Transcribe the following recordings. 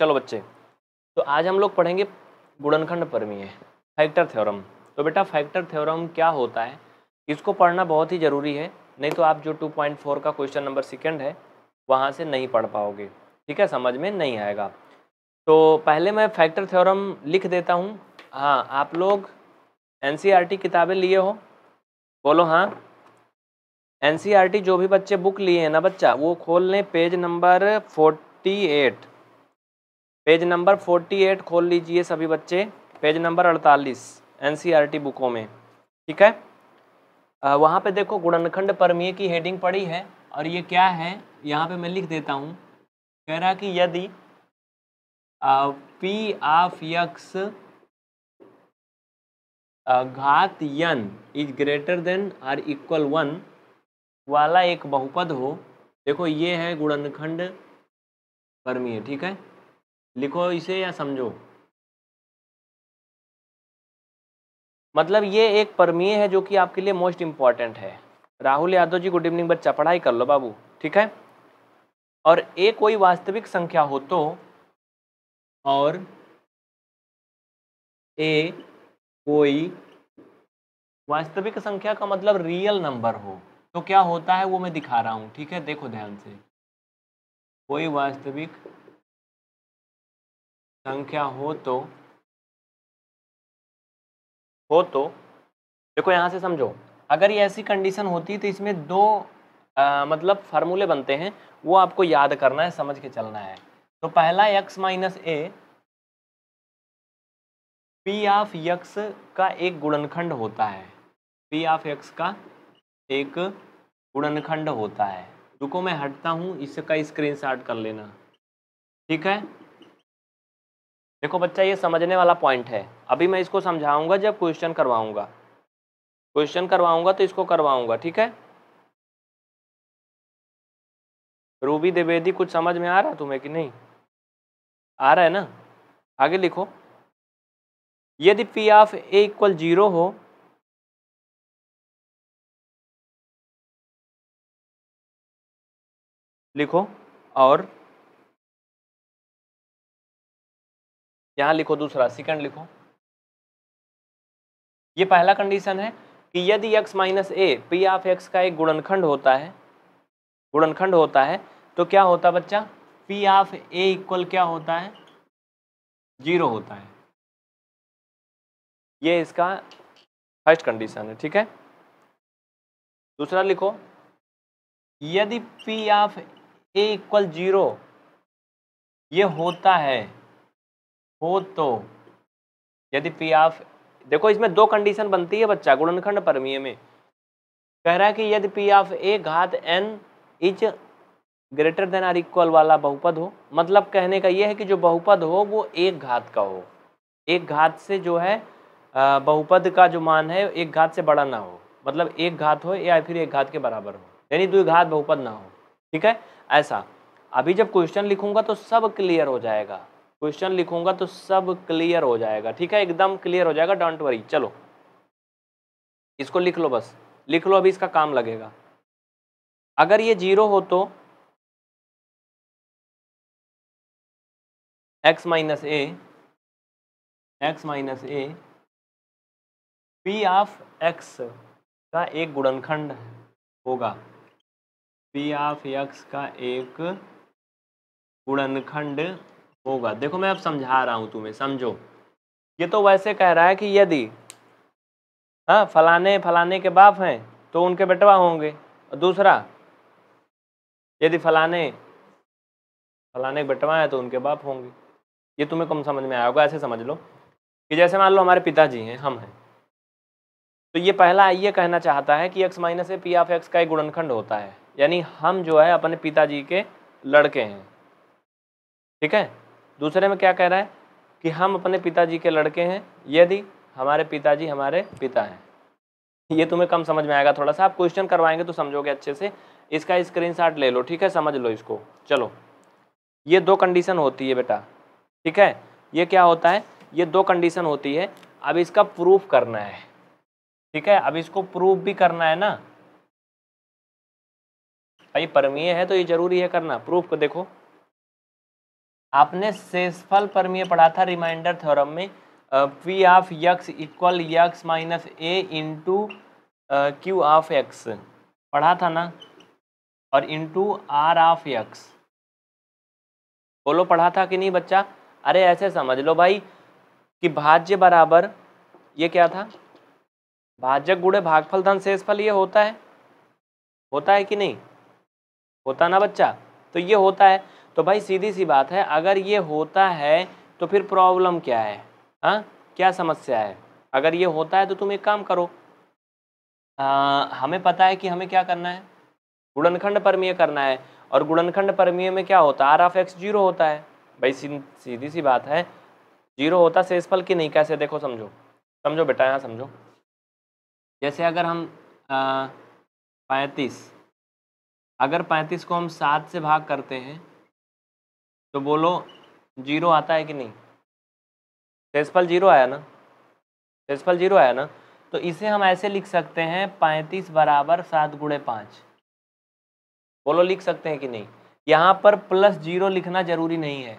चलो बच्चे तो आज हम लोग पढ़ेंगे गुणनखंड परमीय फैक्टर थ्योरम तो बेटा फैक्टर थ्योरम क्या होता है इसको पढ़ना बहुत ही ज़रूरी है नहीं तो आप जो 2.4 का क्वेश्चन नंबर सेकंड है वहाँ से नहीं पढ़ पाओगे ठीक है समझ में नहीं आएगा तो पहले मैं फैक्टर थ्योरम लिख देता हूँ हाँ आप लोग एन e किताबें लिए हो बोलो हाँ एन e जो भी बच्चे बुक लिए हैं ना बच्चा वो खोल लें page number forty eight page number 48 खोल लीजिए सभी बच्चे पेज नंबर 48 एनसीईआरटी e बुकों में ठीक है वहाँ पे देखो गुणनखंड परमीय की हेडिंग पड़ी है और ये क्या है यहाँ पे मैं लिख देता हूँ कह रहा कि यदि पी ऑफ यक्स घात n is greater than or equal one वाला एक बहुपद हो देखो ये है गुणनखंड परमीय ठीक है लिखो इसे या समझो मतलब ये एक परमीय है जो कि आपके लिए मोस्ट इम्पॉर्टेंट है राहुल यादव जी गुड इवनिंग बच्चा पढ़ाई कर लो बाबू ठीक है और ए कोई वास्तविक संख्या हो तो और ए कोई वास्तविक संख्या का मतलब रियल नंबर हो तो क्या होता है वो मैं दिखा रहा हूँ ठीक है देखो ध्यान से कोई वास्तविक संख्या हो तो हो तो देखो यहाँ से समझो अगर ये ऐसी कंडीशन होती तो इसमें दो आ, मतलब फार्मूले बनते हैं वो आपको याद करना है समझ के चलना है तो पहला x minus a p of x का एक गुणनखंड होता है पी ऑफ यक्स का एक गुणनखंड होता है रुको मैं हटता हूँ इसका स्क्रीनशॉट कर लेना ठीक है देखो बच्चा ये समझने वाला पॉइंट है अभी मैं इसको समझाऊंगा जब क्वेश्चन करवाऊंगा क्वेश्चन करवाऊंगा तो इसको करवाऊंगा ठीक है रूबी द्विवेदी कुछ समझ में आ रहा तुम्हें कि नहीं आ रहा है ना आगे लिखो यदि p of a equal zero हो लिखो और यहाँ लिखो दूसरा सेकंड लिखो ये पहला कंडीशन है कि यदि x minus a p of x का एक गुणनखंड होता है गुणनखंड होता है तो क्या होता बच्चा पी ऑफ ए इक्वल क्या होता है जीरो होता है ये इसका फर्स्ट कंडीशन है ठीक है दूसरा लिखो यदि p of a equal zero ये होता है हो तो यदि पी ऑफ देखो इसमें दो कंडीशन बनती है बच्चा गुणनखंड परमीय में कह रहा है कि यदि पी ऑफ ए घात n is greater than or equal वाला बहुपद हो मतलब कहने का यह है कि जो बहुपद हो वो एक घात का हो एक घात से जो है बहुपद का जो मान है एक घात से बड़ा ना हो मतलब एक घात हो या फिर एक घात के बराबर हो यानी दो घात बहुपद ना हो ठीक है ऐसा अभी जब क्वेश्चन लिखूंगा तो सब क्लियर हो जाएगा क्वेश्चन लिखूंगा तो सब क्लियर हो जाएगा ठीक है एकदम क्लियर हो जाएगा डोंट वरी चलो इसको लिख लो बस लिख लो अभी इसका काम लगेगा अगर ये जीरो हो तो x minus a x minus a p of x का एक गुणनखंड होगा पी ऑफ एक्स का एक गुणनखंड होगा देखो मैं अब समझा रहा हूँ तुम्हें समझो ये तो वैसे कह रहा है कि यदि हाँ फलाने फलाने के बाप हैं तो उनके बेटवा होंगे और दूसरा यदि फलाने फलाने के बेटवा है तो उनके बाप होंगे ये तुम्हें कम समझ में आया होगा ऐसे समझ लो कि जैसे मान लो हमारे पिताजी हैं हम हैं तो ये पहला ये कहना चाहता है कि x minus a p of x का एक गुणनखंड होता है यानी हम जो है अपने पिताजी के लड़के हैं ठीक है दूसरे में क्या कह रहा है कि हम अपने पिताजी के लड़के हैं यदि हमारे पिताजी हमारे पिता हैं ये तुम्हें कम समझ में आएगा थोड़ा सा आप क्वेश्चन करवाएंगे तो समझोगे अच्छे से इसका स्क्रीनशॉट ले लो ठीक है समझ लो इसको चलो ये दो कंडीशन होती है बेटा ठीक है ये क्या होता है ये दो कंडीशन होती है अब इसका प्रूफ करना है ठीक है अब इसको प्रूफ भी करना है ना भाई परमीय है तो ये जरूरी है करना प्रूफ को देखो आपने सेसफल परमीय पढ़ा था रिमाइंडर थ्योरम में p of x equal x minus a into q of x पढ़ा था ना और इंटू आर ऑफ यक्स बोलो पढ़ा था कि नहीं बच्चा अरे ऐसे समझ लो भाई कि भाज्य बराबर ये क्या था भाजक गुड़े भागफल धन फल ये होता है होता है कि नहीं होता ना बच्चा तो ये होता है तो भाई सीधी सी बात है अगर ये होता है तो फिर प्रॉब्लम क्या है हाँ क्या समस्या है अगर ये होता है तो तुम एक काम करो आ, हमें पता है कि हमें क्या करना है गुणनखंड परमीय करना है और गुणनखंड परमीय में क्या होता है आर ऑफ एक्स जीरो होता है भाई सीधी सी बात है जीरो होता शेषफल की नहीं कैसे देखो समझो समझो बेटा यहाँ समझो जैसे अगर हम पैंतीस अगर पैंतीस को हम सात से भाग करते हैं तो बोलो जीरो आता है कि नहीं सेसफल जीरो आया ना सेसफल जीरो आया ना तो इसे हम ऐसे लिख सकते हैं पैंतीस बराबर सात गुड़े पाँच बोलो लिख सकते हैं कि नहीं यहाँ पर प्लस जीरो लिखना जरूरी नहीं है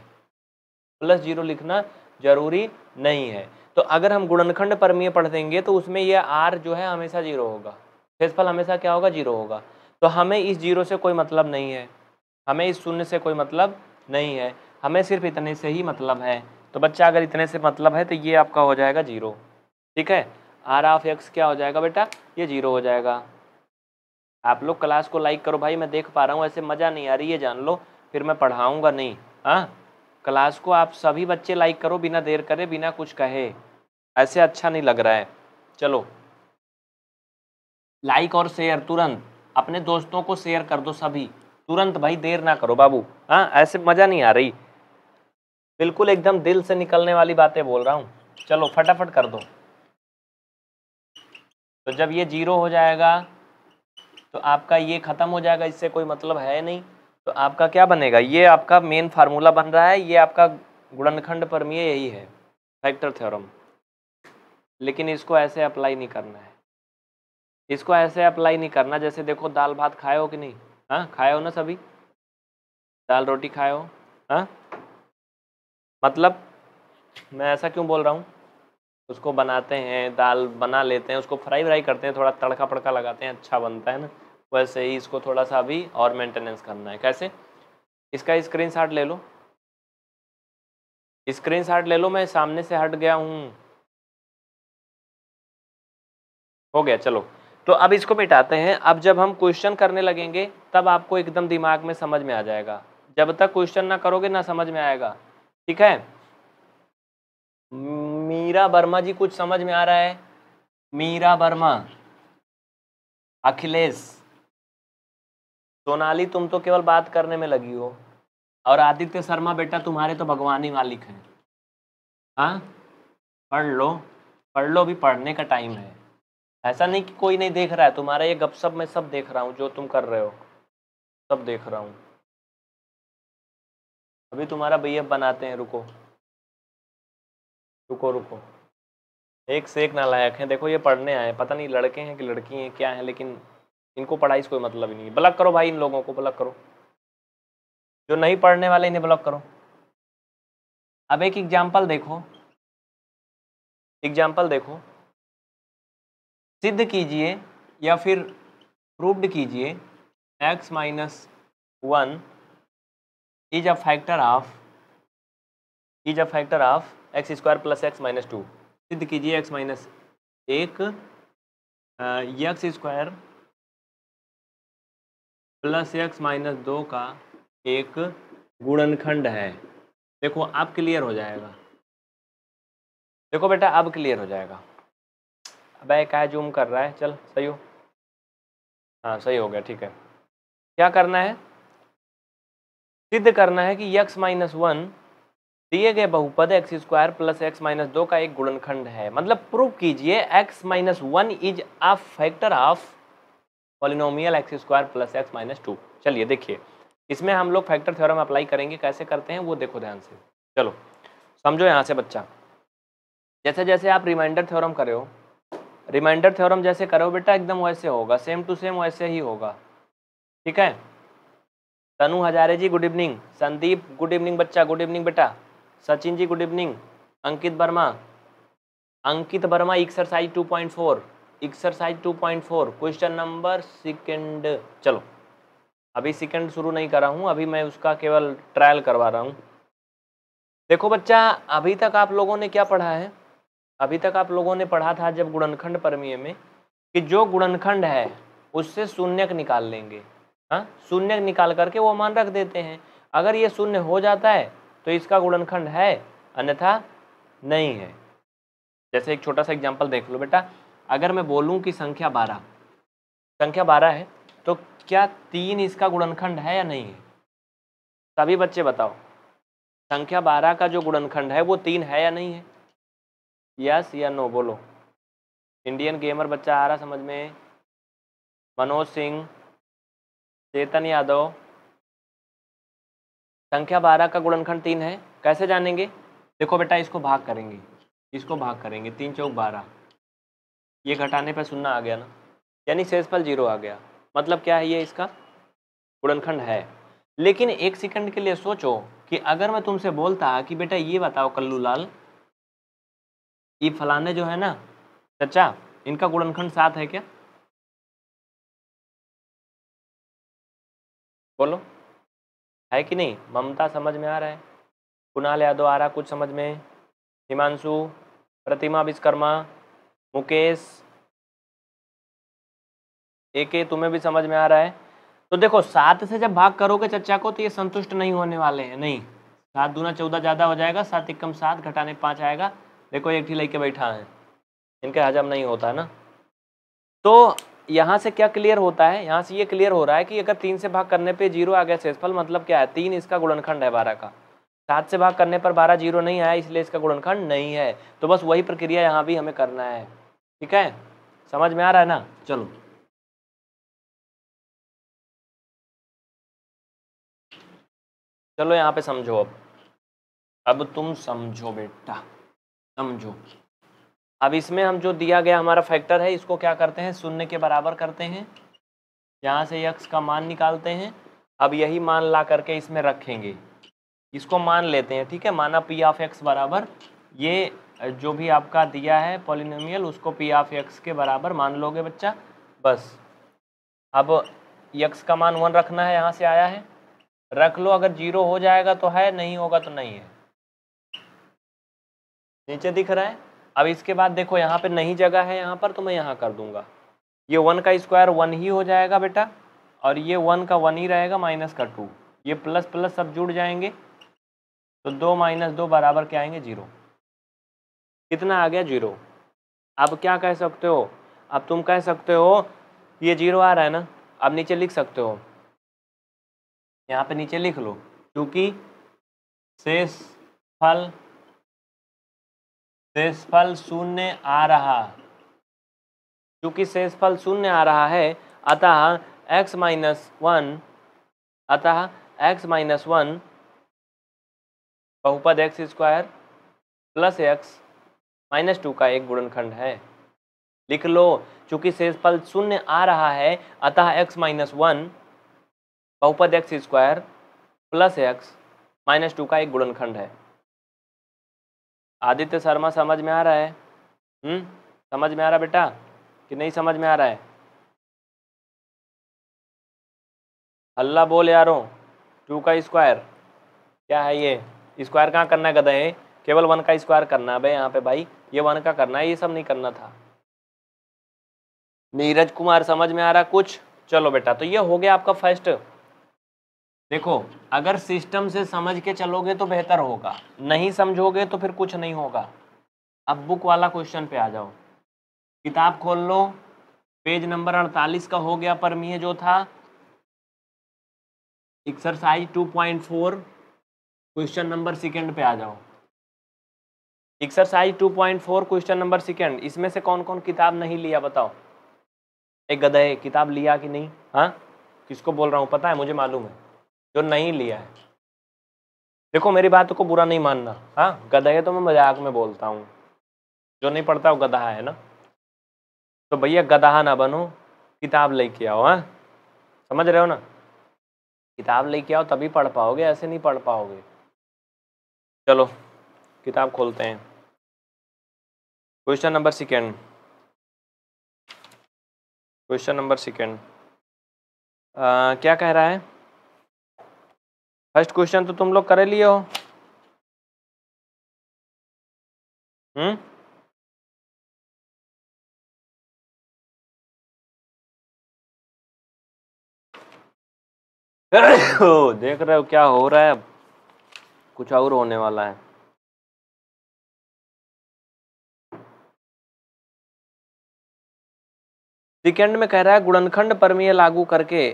प्लस जीरो लिखना जरूरी नहीं है तो अगर हम गुणनखंड परमीय पढ़ देंगे तो उसमें यह आर जो है हमेशा जीरो होगा क्षेत्रफल हमेशा क्या होगा जीरो होगा तो हमें इस जीरो से कोई मतलब नहीं है हमें इस शून्य से कोई मतलब नहीं है हमें सिर्फ इतने से ही मतलब है तो बच्चा अगर इतने से मतलब है तो ये आपका हो जाएगा जीरो ठीक है आर ऑफ एक्स क्या हो जाएगा बेटा ये जीरो हो जाएगा आप लोग क्लास को लाइक करो भाई मैं देख पा रहा हूँ ऐसे मज़ा नहीं आ रही है जान लो फिर मैं पढ़ाऊँगा नहीं हाँ क्लास को आप सभी बच्चे लाइक करो बिना देर करे बिना कुछ कहे ऐसे अच्छा नहीं लग रहा है चलो लाइक और शेयर तुरंत अपने दोस्तों को शेयर कर दो सभी तुरंत भाई देर ना करो बाबू हाँ ऐसे मज़ा नहीं आ रही बिल्कुल एकदम दिल से निकलने वाली बातें बोल रहा हूँ चलो फटाफट कर दो तो जब ये जीरो हो जाएगा तो आपका ये ख़त्म हो जाएगा इससे कोई मतलब है नहीं तो आपका क्या बनेगा ये आपका मेन फार्मूला बन रहा है ये आपका गुणनखंड परमीय यही है फैक्टर थ्योरम लेकिन इसको ऐसे अप्लाई नहीं करना है इसको ऐसे अप्लाई नहीं करना जैसे देखो दाल भात खाए हो कि नहीं हाँ खाए हो ना सभी दाल रोटी खाए हो हाँ मतलब मैं ऐसा क्यों बोल रहा हूँ उसको बनाते हैं दाल बना लेते हैं उसको फ्राई व्राई करते हैं थोड़ा तड़का पड़का लगाते हैं अच्छा बनता है ना वैसे ही इसको थोड़ा सा अभी और मेंटेनेंस करना है कैसे इसका स्क्रीन शॉट ले लो स्क्रीन शॉट ले लो मैं सामने से हट गया हूँ हो गया चलो तो अब इसको मिटाते हैं अब जब हम क्वेश्चन करने लगेंगे तब आपको एकदम दिमाग में समझ में आ जाएगा जब तक क्वेश्चन ना करोगे ना समझ में आएगा ठीक है मीरा वर्मा जी कुछ समझ में आ रहा है मीरा वर्मा अखिलेश सोनाली तुम तो केवल बात करने में लगी हो और आदित्य शर्मा बेटा तुम्हारे तो भगवान ही मालिक हैं हाँ पढ़ लो पढ़ लो भी पढ़ने का टाइम है ऐसा नहीं कि कोई नहीं देख रहा है तुम्हारा ये गप सब मैं सब देख रहा हूँ जो तुम कर रहे हो सब देख रहा हूँ अभी तुम्हारा भैया बनाते हैं रुको रुको रुको एक से एक नालायक हैं देखो ये पढ़ने आए पता नहीं लड़के हैं कि लड़की हैं क्या हैं लेकिन इनको पढ़ाई से कोई मतलब ही नहीं है ब्लॉक करो भाई इन लोगों को ब्लॉक करो जो नहीं पढ़ने वाले इन्हें ब्लॉक करो अब एक एग्जाम्पल देखो एग्जाम्पल देखो सिद्ध कीजिए या फिर प्रूव्ड कीजिए x minus one is a factor of is a factor of x square plus x minus two सिद्ध कीजिए एक्स माइनस एक x square plus x minus दो का एक गुणनखंड है देखो अब क्लियर हो जाएगा देखो बेटा अब क्लियर हो जाएगा अबे क्या जूम कर रहा है चल सही हो हाँ सही हो गया ठीक है क्या करना है सिद्ध करना है कि यक्स माइनस वन दिए गए बहुपद x square plus x minus दो का एक गुणनखंड है मतलब प्रूव कीजिए x minus one is a factor of polynomial x square plus x minus two चलिए देखिए इसमें हम लोग फैक्टर थ्योरम अप्लाई करेंगे कैसे करते हैं वो देखो ध्यान से चलो समझो यहाँ से बच्चा जैसे जैसे आप रिमाइंडर थ्योरम करे हो रिमाइंडर थ्योरम जैसे करो बेटा एकदम वैसे होगा सेम टू सेम वैसे ही होगा ठीक है Tanu Hazare ji good evening Sandeep good evening बच्चा गुड इवनिंग बेटा Sachin ji good evening Ankit Verma Ankit Verma exercise two point four exercise two point four question number second चलो अभी सेकेंड शुरू नहीं करा हूँ अभी मैं उसका केवल ट्रायल करवा रहा हूँ देखो बच्चा अभी तक आप लोगों ने क्या पढ़ा है अभी तक आप लोगों ने पढ़ा था जब गुणनखंड परमीय में कि जो गुणनखंड है उससे शून्यक निकाल लेंगे हाँ शून्यक निकाल करके वो मान रख देते हैं अगर ये शून्य हो जाता है तो इसका गुणनखंड है अन्यथा नहीं है जैसे एक छोटा सा एग्जाम्पल देख लो बेटा अगर मैं बोलूँ कि संख्या बारह संख्या बारह है तो क्या तीन इसका गुणनखंड है या नहीं है सभी बच्चे बताओ संख्या बारह का जो गुणनखंड है वो तीन है या नहीं है यस या नो बोलो इंडियन गेमर बच्चा आ रहा समझ में मनोज सिंह चेतन यादव संख्या बारह का गुणनखंड तीन है कैसे जानेंगे देखो बेटा इसको भाग करेंगे इसको भाग करेंगे तीन चौक बारह ये घटाने पर सुनना आ गया ना यानी शेषफल जीरो आ गया मतलब क्या है ये इसका गुणनखंड है लेकिन एक सेकंड के लिए सोचो कि अगर मैं तुमसे बोलता कि बेटा ये बताओ कल्लू लाल ये फलाने जो है ना चचा इनका गुणनखंड सात है क्या बोलो है कि नहीं ममता समझ में आ रहा है कुणाल यादव आ रहा कुछ समझ में हिमांशु प्रतिमा विश्वकर्मा मुकेश एक तुम्हें भी समझ में आ रहा है तो देखो सात से जब भाग करोगे चचा को तो ये संतुष्ट नहीं होने वाले हैं नहीं सात दूना चौदह ज़्यादा हो जाएगा सात एक कम सात घटाने पांच आएगा देखो एक ही लेके बैठा है इनका हजम नहीं होता ना तो यहाँ से क्या क्लियर होता है यहाँ से ये क्लियर हो रहा है कि अगर तीन से भाग करने पे जीरो आ गया शेषफल मतलब क्या है तीन इसका गुणनखंड है बारह का सात से भाग करने पर बारह जीरो नहीं आया इसलिए इसका गुणनखंड नहीं है तो बस वही प्रक्रिया यहाँ भी हमें करना है ठीक है समझ में आ रहा है ना चलो चलो यहाँ पे समझो अब अब तुम समझो बेटा समझो अब इसमें हम जो दिया गया हमारा फैक्टर है इसको क्या करते हैं शून्य के बराबर करते हैं यहाँ से यक्स का मान निकालते हैं अब यही मान ला करके इसमें रखेंगे इसको मान लेते हैं ठीक है माना पी ऑफ एक्स बराबर ये जो भी आपका दिया है पॉलिनोमियल उसको पी ऑफ एक्स के बराबर मान लोगे बच्चा बस अब यक्स का मान वन रखना है यहाँ से आया है रख लो अगर जीरो हो जाएगा तो है नहीं होगा तो नहीं है नीचे दिख रहा है अब इसके बाद देखो यहाँ पे नहीं जगह है यहाँ पर तो मैं यहाँ कर दूंगा ये वन का स्क्वायर वन ही हो जाएगा बेटा और ये वन का वन ही रहेगा माइनस का टू ये प्लस प्लस सब जुड़ जाएंगे तो दो माइनस दो बराबर क्या आएंगे जीरो कितना आ गया जीरो अब क्या कह सकते हो अब तुम कह सकते हो ये जीरो आ रहा है ना अब नीचे लिख सकते हो यहाँ पे नीचे लिख लो क्योंकि शेष फल शेषफल शून्य आ रहा क्योंकि शेषफल शून्य आ रहा है अतः x माइनस वन अतः x माइनस वन बहुपद x square plus x minus two का एक गुणनखंड है लिख लो चूंकि शेषफल शून्य आ रहा है अतः x माइनस वन बहुपद x square plus x minus two का एक गुणनखंड है आदित्य शर्मा समझ में आ रहा है हम्म समझ में आ रहा बेटा कि नहीं समझ में आ रहा है हल्ला बोल यारो टू का स्क्वायर क्या है ये स्क्वायर कहाँ करना है गदा है केवल वन का स्क्वायर करना है भाई यहाँ पे भाई ये वन का करना है ये सब नहीं करना था नीरज कुमार समझ में आ रहा कुछ चलो बेटा तो ये हो गया आपका फर्स्ट देखो अगर सिस्टम से समझ के चलोगे तो बेहतर होगा नहीं समझोगे तो फिर कुछ नहीं होगा अब बुक वाला क्वेश्चन पे आ जाओ किताब खोल लो पेज नंबर अड़तालीस का हो गया परमीय जो था एक्सरसाइज 2.4 क्वेश्चन नंबर सेकंड पे आ जाओ एक्सरसाइज 2.4 क्वेश्चन नंबर सेकंड इसमें से कौन कौन किताब नहीं लिया बताओ एक गधे किताब लिया कि नहीं हाँ किसको बोल रहा हूँ पता है मुझे मालूम है जो नहीं लिया है देखो मेरी बात को बुरा नहीं मानना हाँ गधा है तो मैं मजाक में बोलता हूँ जो नहीं पढ़ता वो गधा है ना तो भैया गधा ना बनो किताब लेके आओ हाँ समझ रहे हो ना किताब लेके आओ तभी पढ़ पाओगे ऐसे नहीं पढ़ पाओगे चलो किताब खोलते हैं question number second question number second क्या कह रहा है फर्स्ट क्वेश्चन तो तुम लोग कर लिए हो हम्म देख रहे हो क्या हो रहा है अब कुछ और होने वाला है सेकेंड में कह रहा है गुणनखंड परमीय लागू करके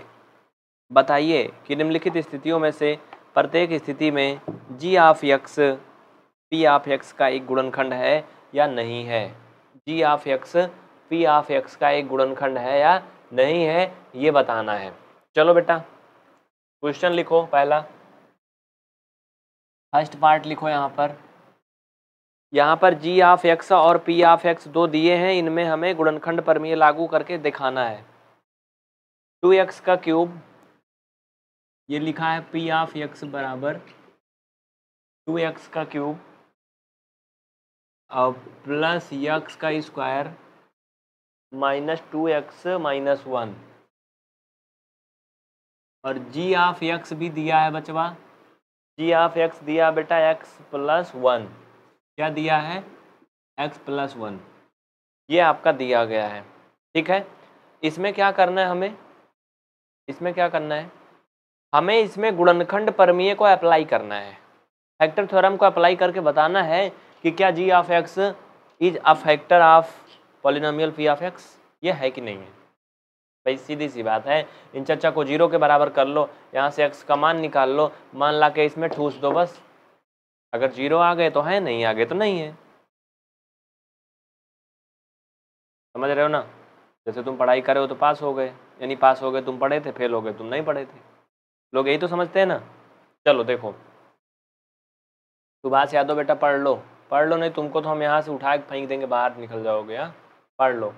बताइए कि निम्नलिखित स्थितियों में से प्रत्येक स्थिति में g of x p of x का एक गुणनखंड है या नहीं है g of x p of x का एक गुणनखंड है या नहीं है ये बताना है चलो बेटा क्वेश्चन लिखो पहला फर्स्ट पार्ट लिखो यहाँ पर यहाँ पर जी ऑफ एक्स और पी ऑफ एक्स दो दिए हैं इनमें हमें गुणनखंड परमीय लागू करके दिखाना है टू एक्स का क्यूब ये लिखा है पी ऑफ एक्स बराबर टू एक्स का क्यूब और प्लस यक्स का square minus two x minus one और जी ऑफ एक्स भी दिया है बचवा जी ऑफ एक्स दिया बेटा एक्स प्लस वन क्या दिया है एक्स प्लस वन ये आपका दिया गया है ठीक है इसमें क्या करना है हमें इसमें क्या करना है हमें इसमें गुणनखंड परमीय को अप्लाई करना है फैक्टर थ्योरम को अप्लाई करके बताना है कि क्या g of x is a factor of polynomial p of x ये है कि नहीं है भाई सीधी सी बात है इन चर्चा को जीरो के बराबर कर लो यहाँ से एक्स का मान निकाल लो मान ला के इसमें ठूस दो बस अगर जीरो आ गए तो है नहीं आ गए तो नहीं है समझ रहे हो ना जैसे तुम पढ़ाई करे हो तो पास हो गए यानी पास हो गए तुम पढ़े थे फेल हो गए तुम नहीं पढ़े थे लोग यही तो समझते हैं ना चलो देखो सुभाष यादव बेटा पढ़ लो पढ़ लो नहीं तुमको तो हम यहाँ से उठा के फेंक देंगे बाहर निकल जाओगे यहाँ पढ़ लो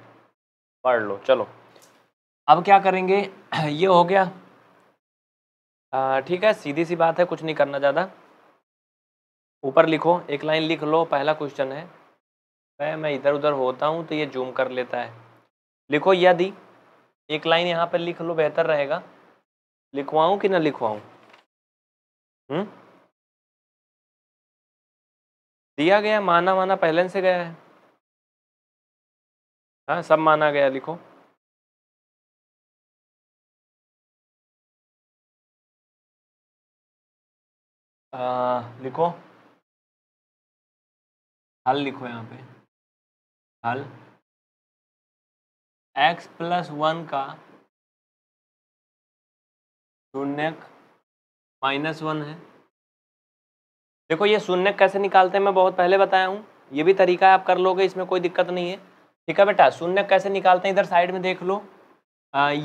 पढ़ लो चलो अब क्या करेंगे ये हो गया ठीक है सीधी सी बात है कुछ नहीं करना ज़्यादा ऊपर लिखो एक लाइन लिख लो पहला क्वेश्चन है मैं मैं इधर उधर होता हूँ तो ये जूम कर लेता है लिखो यदि एक लाइन यहाँ पर लिख लो बेहतर रहेगा लिखवाऊं कि ना लिखवाऊं हम्म दिया गया माना माना पहले से गया है हाँ सब माना गया लिखो आ, लिखो हल लिखो यहाँ पे हल x प्लस वन का शून्य माइनस वन है देखो ये शून्य कैसे निकालते हैं मैं बहुत पहले बताया हूँ ये भी तरीका है आप कर लोगे इसमें कोई दिक्कत नहीं है ठीक है बेटा शून्य कैसे निकालते हैं इधर साइड में देख लो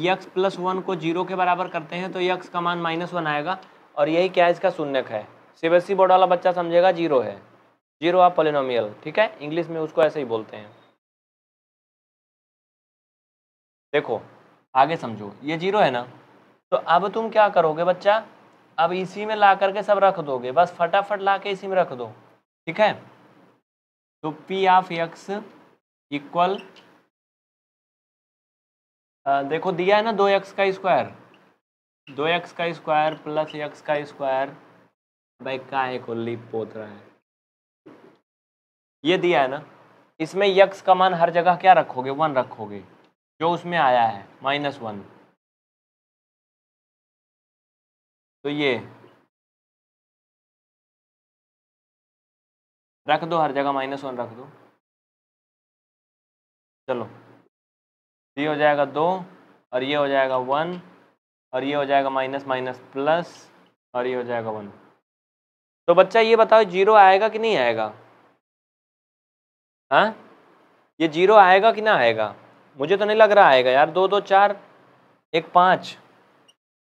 यक्स प्लस वन को जीरो के बराबर करते हैं तो यक्स का मान माइनस वन आएगा और यही क्या इसका शून्यक है सीबीएसई बोर्ड वाला बच्चा समझेगा जीरो है जीरो आप पोलिनोमियल ठीक है इंग्लिश में उसको ऐसे ही बोलते हैं देखो आगे समझो ये जीरो है ना तो अब तुम क्या करोगे बच्चा अब इसी में ला करके सब रख दोगे बस फटाफट ला के इसी में रख दो ठीक है तो पी ऑफ एक्स इक्वल देखो दिया है ना दो एक्स का स्क्वायर दो एक्स का स्क्वायर प्लस एक्स का स्क्वायर भाई का को लीप पोत रहा है ये दिया है ना इसमें यक्स का मान हर जगह क्या रखोगे वन रखोगे जो उसमें आया है माइनस वन तो ये रख दो हर जगह माइनस वन रख दो चलो ये हो जाएगा दो और ये हो जाएगा वन और ये हो जाएगा माइनस माइनस प्लस और ये हो जाएगा वन तो बच्चा ये बताओ जीरो आएगा कि नहीं आएगा हाँ ये जीरो आएगा कि ना आएगा मुझे तो नहीं लग रहा आएगा यार दो दो चार एक पाँच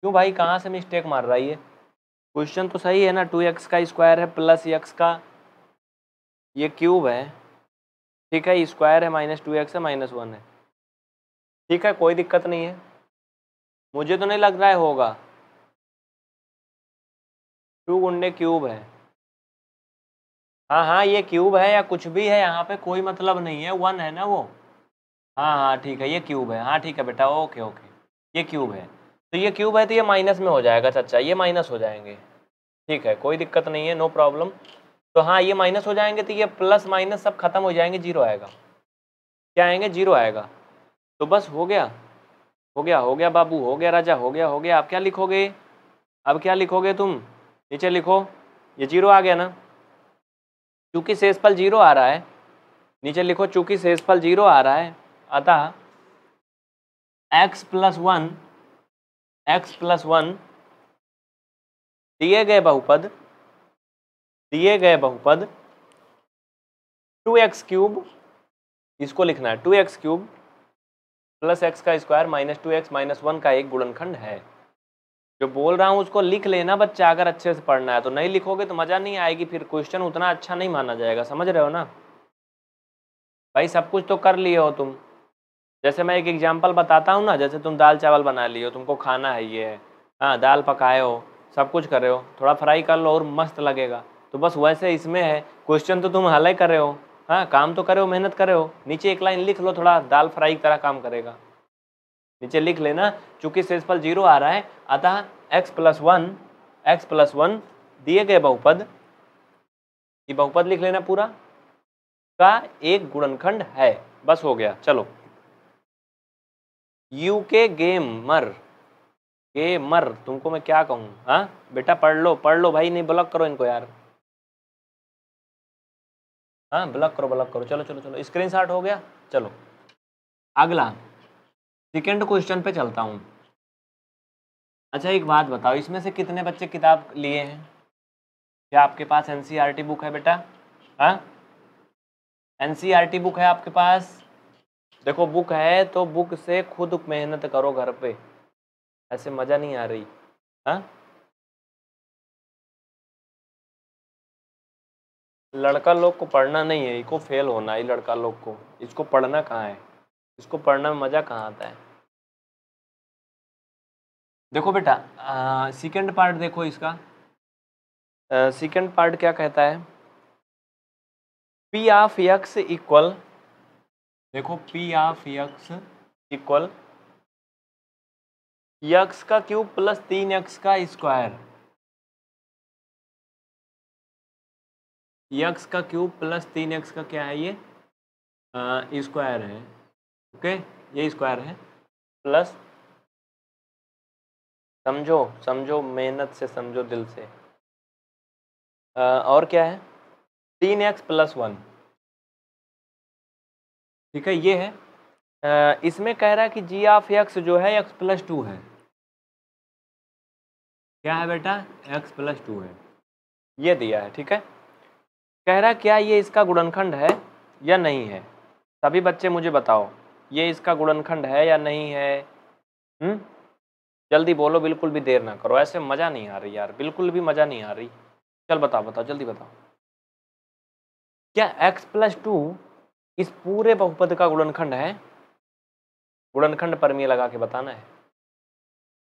क्यों भाई कहाँ से मिस्टेक मार रहा है ये क्वेश्चन तो सही है ना टू एक्स का स्क्वायर है प्लस एक्स का ये क्यूब है ठीक है स्क्वायर है माइनस टू एक्स है माइनस वन है ठीक है कोई दिक्कत नहीं है मुझे तो नहीं लग रहा है होगा टू गुंडे क्यूब है हाँ हाँ ये क्यूब है या कुछ भी है यहाँ पे कोई मतलब नहीं है वन है ना वो हाँ हाँ ठीक है ये क्यूब है हाँ ठीक है बेटा ओके ओके ये क्यूब है तो ये क्यूब है तो ये माइनस में हो जाएगा चाचा ये माइनस हो जाएंगे ठीक है कोई दिक्कत नहीं है नो प्रॉब्लम तो हाँ ये माइनस हो जाएंगे तो ये प्लस माइनस सब खत्म हो जाएंगे जीरो आएगा क्या आएंगे जीरो आएगा तो बस हो गया हो गया हो गया बाबू हो गया राजा हो गया हो गया आप क्या लिखोगे अब क्या लिखोगे तुम नीचे लिखो ये जीरो आ गया ना चूंकि शेषफल जीरो आ रहा है नीचे लिखो चूंकि शेषफल जीरो आ रहा है अतः x plus one x plus one दिए गए बहुपद दिए गए बहुपद टू एक्स क्यूब इसको लिखना है two x cube plus x का square minus two x minus one का एक गुणनखंड है जो बोल रहा हूँ उसको लिख लेना बच्चा अगर अच्छे से पढ़ना है तो नहीं लिखोगे तो मज़ा नहीं आएगी फिर क्वेश्चन उतना अच्छा नहीं माना जाएगा समझ रहे हो ना भाई सब कुछ तो कर लिए हो तुम जैसे मैं एक एग्जाम्पल बताता हूँ ना जैसे तुम दाल चावल बना लियो तुमको खाना है ये है हाँ दाल पकाए हो सब कुछ कर रहे हो थोड़ा फ्राई कर लो और मस्त लगेगा तो बस वैसे इसमें है क्वेश्चन तो तुम हल कर रहे हो हाँ काम तो करे हो मेहनत करे हो नीचे एक लाइन लिख लो थोड़ा दाल फ्राई की तरह काम करेगा नीचे लिख लेना चूंकि शेषफल जीरो आ रहा है अतः x plus one x plus one दिए गए बहुपद ये बहुपद लिख लेना पूरा का एक गुणनखंड है बस हो गया चलो मर के गेमर गेमर तुमको मैं क्या कहूँ हाँ बेटा पढ़ लो पढ़ लो भाई नहीं ब्लॉक करो इनको यार हाँ ब्लॉक करो ब्लॉक करो चलो चलो चलो स्क्रीन शॉट हो गया चलो अगला सेकेंड क्वेश्चन पे चलता हूँ अच्छा एक बात बताओ इसमें से कितने बच्चे किताब लिए हैं क्या आपके पास एन बुक e है बेटा हाँ एनसीईआरटी बुक e है आपके पास देखो बुक है तो बुक से खुद मेहनत करो घर पे ऐसे मज़ा नहीं आ रही हाँ लड़का लोग को पढ़ना नहीं है इसको फेल होना है लड़का लोग को इसको पढ़ना कहाँ है इसको पढ़ना में मज़ा कहाँ आता है देखो बेटा सेकंड पार्ट देखो इसका सेकंड पार्ट क्या कहता है पी ऑफ एक्स इक्वल देखो p of x equal x का क्यूब प्लस तीन यक्स का स्क्वायर यक्स का क्यूब प्लस तीन यक्स का क्या है ये स्क्वायर है ओके ये स्क्वायर है प्लस समझो समझो मेहनत से समझो दिल से आ, और क्या है तीन एक्स प्लस वन ठीक है ये है इसमें कह रहा है कि जी ऑफ एक्स जो है एक्स प्लस टू है क्या है बेटा एक्स प्लस टू है ये दिया है ठीक है कह रहा क्या ये इसका गुणनखंड है या नहीं है सभी बच्चे मुझे बताओ ये इसका गुणनखंड है या नहीं है हुँ? हम्म? जल्दी बोलो बिल्कुल भी देर ना करो ऐसे मज़ा नहीं आ रही यार बिल्कुल भी मज़ा नहीं आ रही चल बताओ बताओ जल्दी बताओ क्या x प्लस टू इस पूरे बहुपद का गुणनखंड है गुणनखंड परमीय लगा के बताना है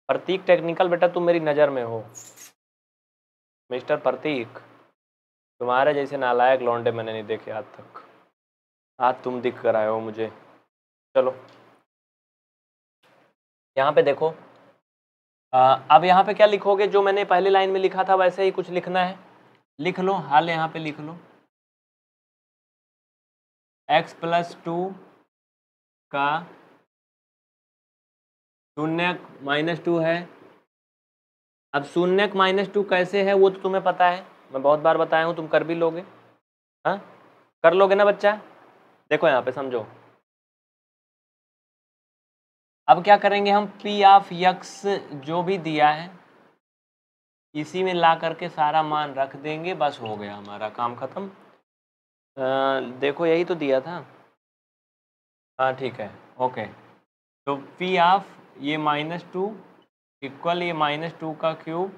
प्रतीक टेक्निकल बेटा तुम मेरी नज़र में हो मिस्टर प्रतीक तुम्हारे जैसे नालायक लौंडे मैंने नहीं देखे आज तक आज तुम दिख कर आए हो मुझे चलो यहाँ पे देखो आ, अब यहाँ पे क्या लिखोगे जो मैंने पहले लाइन में लिखा था वैसे ही कुछ लिखना है लिख लो हाल यहाँ पे लिख लो एक्स प्लस टू का शून्य माइनस टू है अब शून्यक माइनस टू कैसे है वो तो तुम्हें पता है मैं बहुत बार बताया हूँ तुम कर भी लोगे हाँ कर लोगे ना बच्चा देखो यहाँ पे समझो अब क्या करेंगे हम पी ऑफ यक्स जो भी दिया है इसी में ला करके सारा मान रख देंगे बस हो गया हमारा काम खत्म आ, देखो यही तो दिया था हाँ ठीक है ओके तो पी ऑफ ये माइनस टू इक्वल ये माइनस टू का क्यूब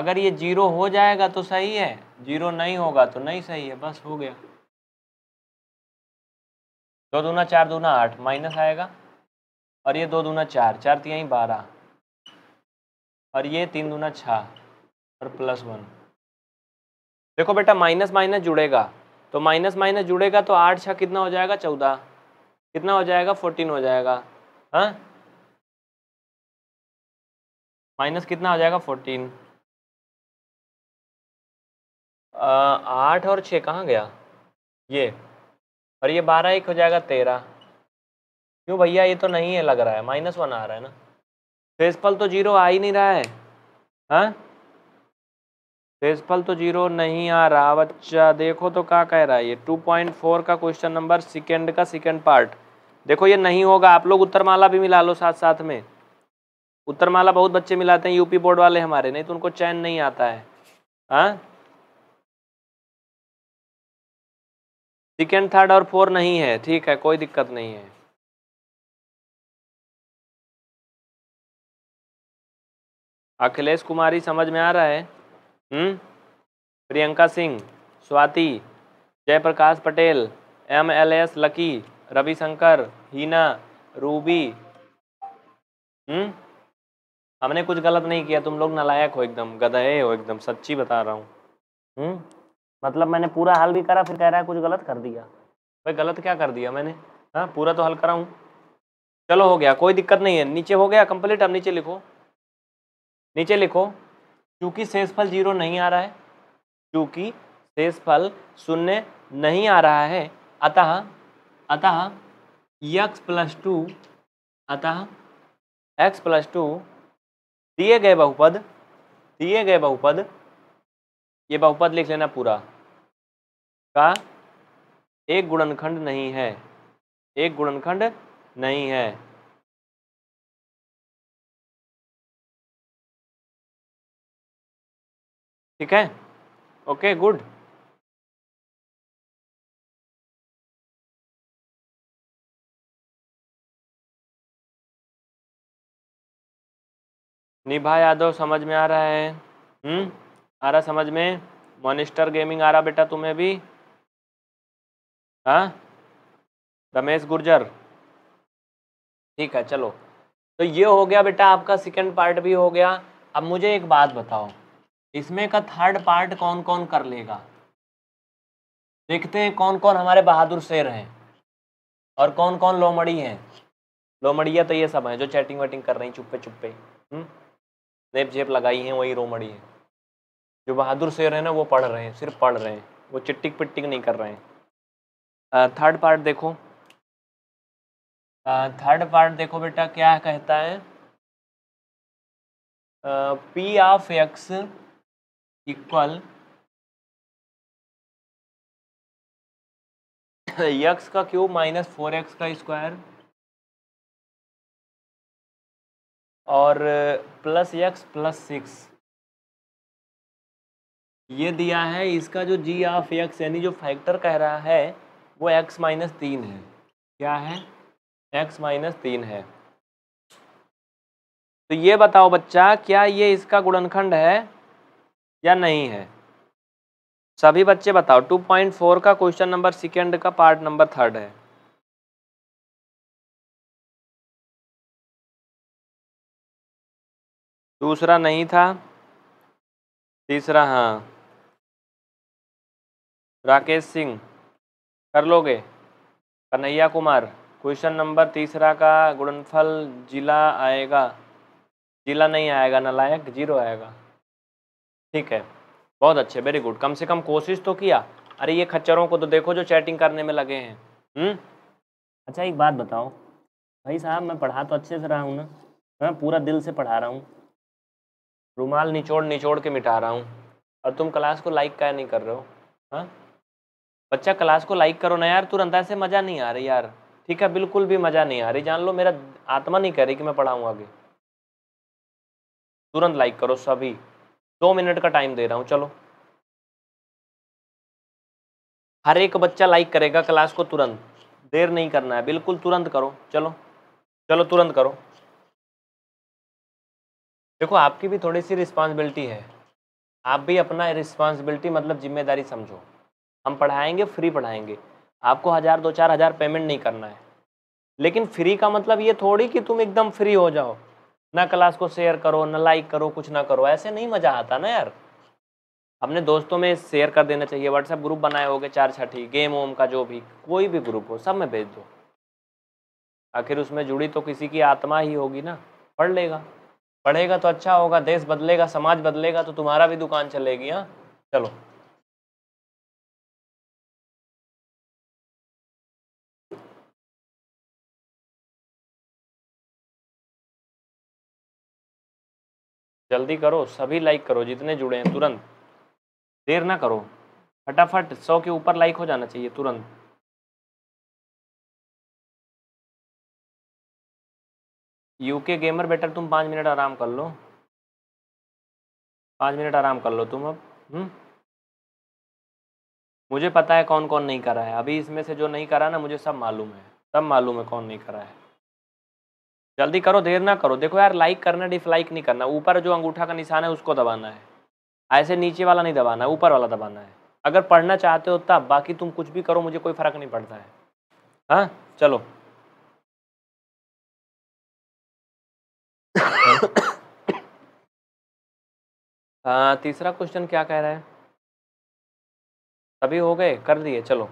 अगर ये जीरो हो जाएगा तो सही है जीरो नहीं होगा तो नहीं सही है बस हो गया दो दूना चार दूना आठ माइनस आएगा और ये दो दूना चार चार तीन बारह और ये तीन दूना छः और प्लस वन देखो बेटा माइनस माइनस जुड़ेगा तो माइनस माइनस जुड़ेगा तो आठ छः कितना हो जाएगा चौदह कितना हो जाएगा फोर्टीन हो जाएगा हाँ माइनस कितना हो जाएगा फोर्टीन आठ और छः कहाँ गया ये और ये बारह एक हो जाएगा तेरह क्यों भैया ये तो नहीं है लग रहा है माइनस वन आ रहा है ना फेसफल तो जीरो आ ही नहीं रहा है हाँ रेसफल तो जीरो नहीं आ रहा बच्चा देखो तो क्या कह रहा है ये टू पॉइंट फोर का क्वेश्चन नंबर सेकेंड का सेकेंड पार्ट देखो ये नहीं होगा आप लोग उत्तरमाला भी मिला लो साथ साथ में उत्तरमाला बहुत बच्चे मिलाते हैं यूपी बोर्ड वाले हमारे नहीं तो उनको चैन नहीं आता है हाँ सेकेंड थर्ड और फोर नहीं है ठीक है कोई दिक्कत नहीं है अखिलेश कुमारी समझ में आ रहा है हम्म Priyanka Singh Swati Jayprakash Patel M L S Lucky Ravishankar Heena Ruby हम्म हमने कुछ गलत नहीं किया तुम लोग नालायक हो एकदम गधे हो एकदम सच्ची बता रहा हूँ हम्म मतलब मैंने पूरा हल भी करा फिर कह रहा है कुछ गलत कर दिया भाई गलत क्या कर दिया मैंने हाँ पूरा तो हल करा हूँ चलो हो गया कोई दिक्कत नहीं है नीचे हो गया कंप्लीट अब नीचे लिखो नीचे लिखो क्योंकि शेषफल जीरो नहीं आ रहा है क्योंकि शेषफल शून्य नहीं आ रहा है अतः अतः यक्स प्लस टू अतः एक्स प्लस टू दिए गए बहुपद दिए गए बहुपद ये बहुपद लिख लेना पूरा का एक गुणनखंड नहीं है एक गुणनखंड नहीं है ठीक है ओके गुड निभा यादव समझ में आ रहा है हम्म आ रहा समझ में मोनिस्टर गेमिंग आ रहा बेटा तुम्हें भी हाँ रमेश गुर्जर ठीक है चलो तो ये हो गया बेटा आपका सेकंड पार्ट भी हो गया अब मुझे एक बात बताओ इसमें का थर्ड पार्ट कौन कौन कर लेगा देखते हैं कौन कौन हमारे बहादुर शेर हैं और कौन कौन लोमड़ी हैं लोमड़िया तो ये सब हैं जो चैटिंग वैटिंग कर रही चुप्पे चुप्पे हम्म? नेप जेप लगाई हैं वही रोमड़ी हैं जो बहादुर शेर हैं ना वो पढ़ रहे हैं सिर्फ पढ़ रहे हैं वो चिट्टिक पिट्टिक नहीं कर रहे हैं थर्ड पार्ट देखो थर्ड पार्ट देखो बेटा क्या कहता है p of x equal x का क्यूब माइनस फोर एक्स का स्क्वायर और प्लस यक्स प्लस सिक्स ये दिया है इसका जो जी ऑफ एक्स यानी जो फैक्टर कह रहा है वो एक्स माइनस तीन है क्या है एक्स माइनस तीन है तो ये बताओ बच्चा क्या ये इसका गुणनखंड है या नहीं है सभी बच्चे बताओ 2.4 का क्वेश्चन नंबर सेकेंड का पार्ट नंबर थर्ड है दूसरा नहीं था तीसरा हाँ राकेश सिंह कर लोगे कन्हैया कुमार क्वेश्चन नंबर तीसरा का गुणनफल जिला आएगा जिला नहीं आएगा नलायक जीरो आएगा ठीक है बहुत अच्छे वेरी गुड कम से कम कोशिश तो किया अरे ये खच्चरों को तो देखो जो चैटिंग करने में लगे हैं हुँ? हम्म? अच्छा एक बात बताओ भाई साहब मैं पढ़ा तो अच्छे से रहा हूँ ना मैं पूरा दिल से पढ़ा रहा हूँ रुमाल निचोड़ निचोड़ के मिटा रहा हूँ और तुम क्लास को लाइक क्या नहीं कर रहे हो हाँ बच्चा क्लास को लाइक करो ना यार तुरंत ऐसे मज़ा नहीं आ रही यार ठीक है बिल्कुल भी मज़ा नहीं आ रही जान लो मेरा आत्मा नहीं कह रही कि मैं पढ़ाऊँ आगे तुरंत लाइक करो सभी दो मिनट का टाइम दे रहा हूँ चलो हर एक बच्चा लाइक करेगा क्लास को तुरंत देर नहीं करना है बिल्कुल तुरंत करो चलो चलो तुरंत करो देखो आपकी भी थोड़ी सी रिस्पॉन्सिबिलिटी है आप भी अपना रिस्पॉन्सिबिलिटी मतलब जिम्मेदारी समझो हम पढ़ाएंगे फ्री पढ़ाएंगे आपको हज़ार दो चार हज़ार पेमेंट नहीं करना है लेकिन फ्री का मतलब ये थोड़ी कि तुम एकदम फ्री हो जाओ ना क्लास को शेयर करो ना लाइक करो कुछ ना करो ऐसे नहीं मज़ा आता ना यार अपने दोस्तों में शेयर कर देना चाहिए व्हाट्सएप ग्रुप बनाए हो गए चार छठी गेम ओम का जो भी कोई भी ग्रुप हो सब में भेज दो आखिर उसमें जुड़ी तो किसी की आत्मा ही होगी ना पढ़ लेगा पढ़ेगा तो अच्छा होगा देश बदलेगा समाज बदलेगा तो तुम्हारा भी दुकान चलेगी हाँ चलो जल्दी करो सभी लाइक करो जितने जुड़े हैं तुरंत देर ना करो फटाफट सौ के ऊपर लाइक हो जाना चाहिए तुरंत यूके गेमर बेटर तुम पाँच मिनट आराम कर लो पाँच मिनट आराम कर लो तुम अब हुँ? हम्म? मुझे पता है कौन कौन नहीं करा है अभी इसमें से जो नहीं करा ना मुझे सब मालूम है सब मालूम है कौन नहीं करा है जल्दी करो देर ना करो देखो यार लाइक करना डिसलाइक नहीं करना ऊपर जो अंगूठा का निशान है उसको दबाना है ऐसे नीचे वाला नहीं दबाना ऊपर वाला दबाना है अगर पढ़ना चाहते हो तब बाकी तुम कुछ भी करो मुझे कोई फ़र्क नहीं पड़ता है हाँ चलो आ, हाँ, तीसरा क्वेश्चन क्या कह रहा है सभी हो गए कर दिए चलो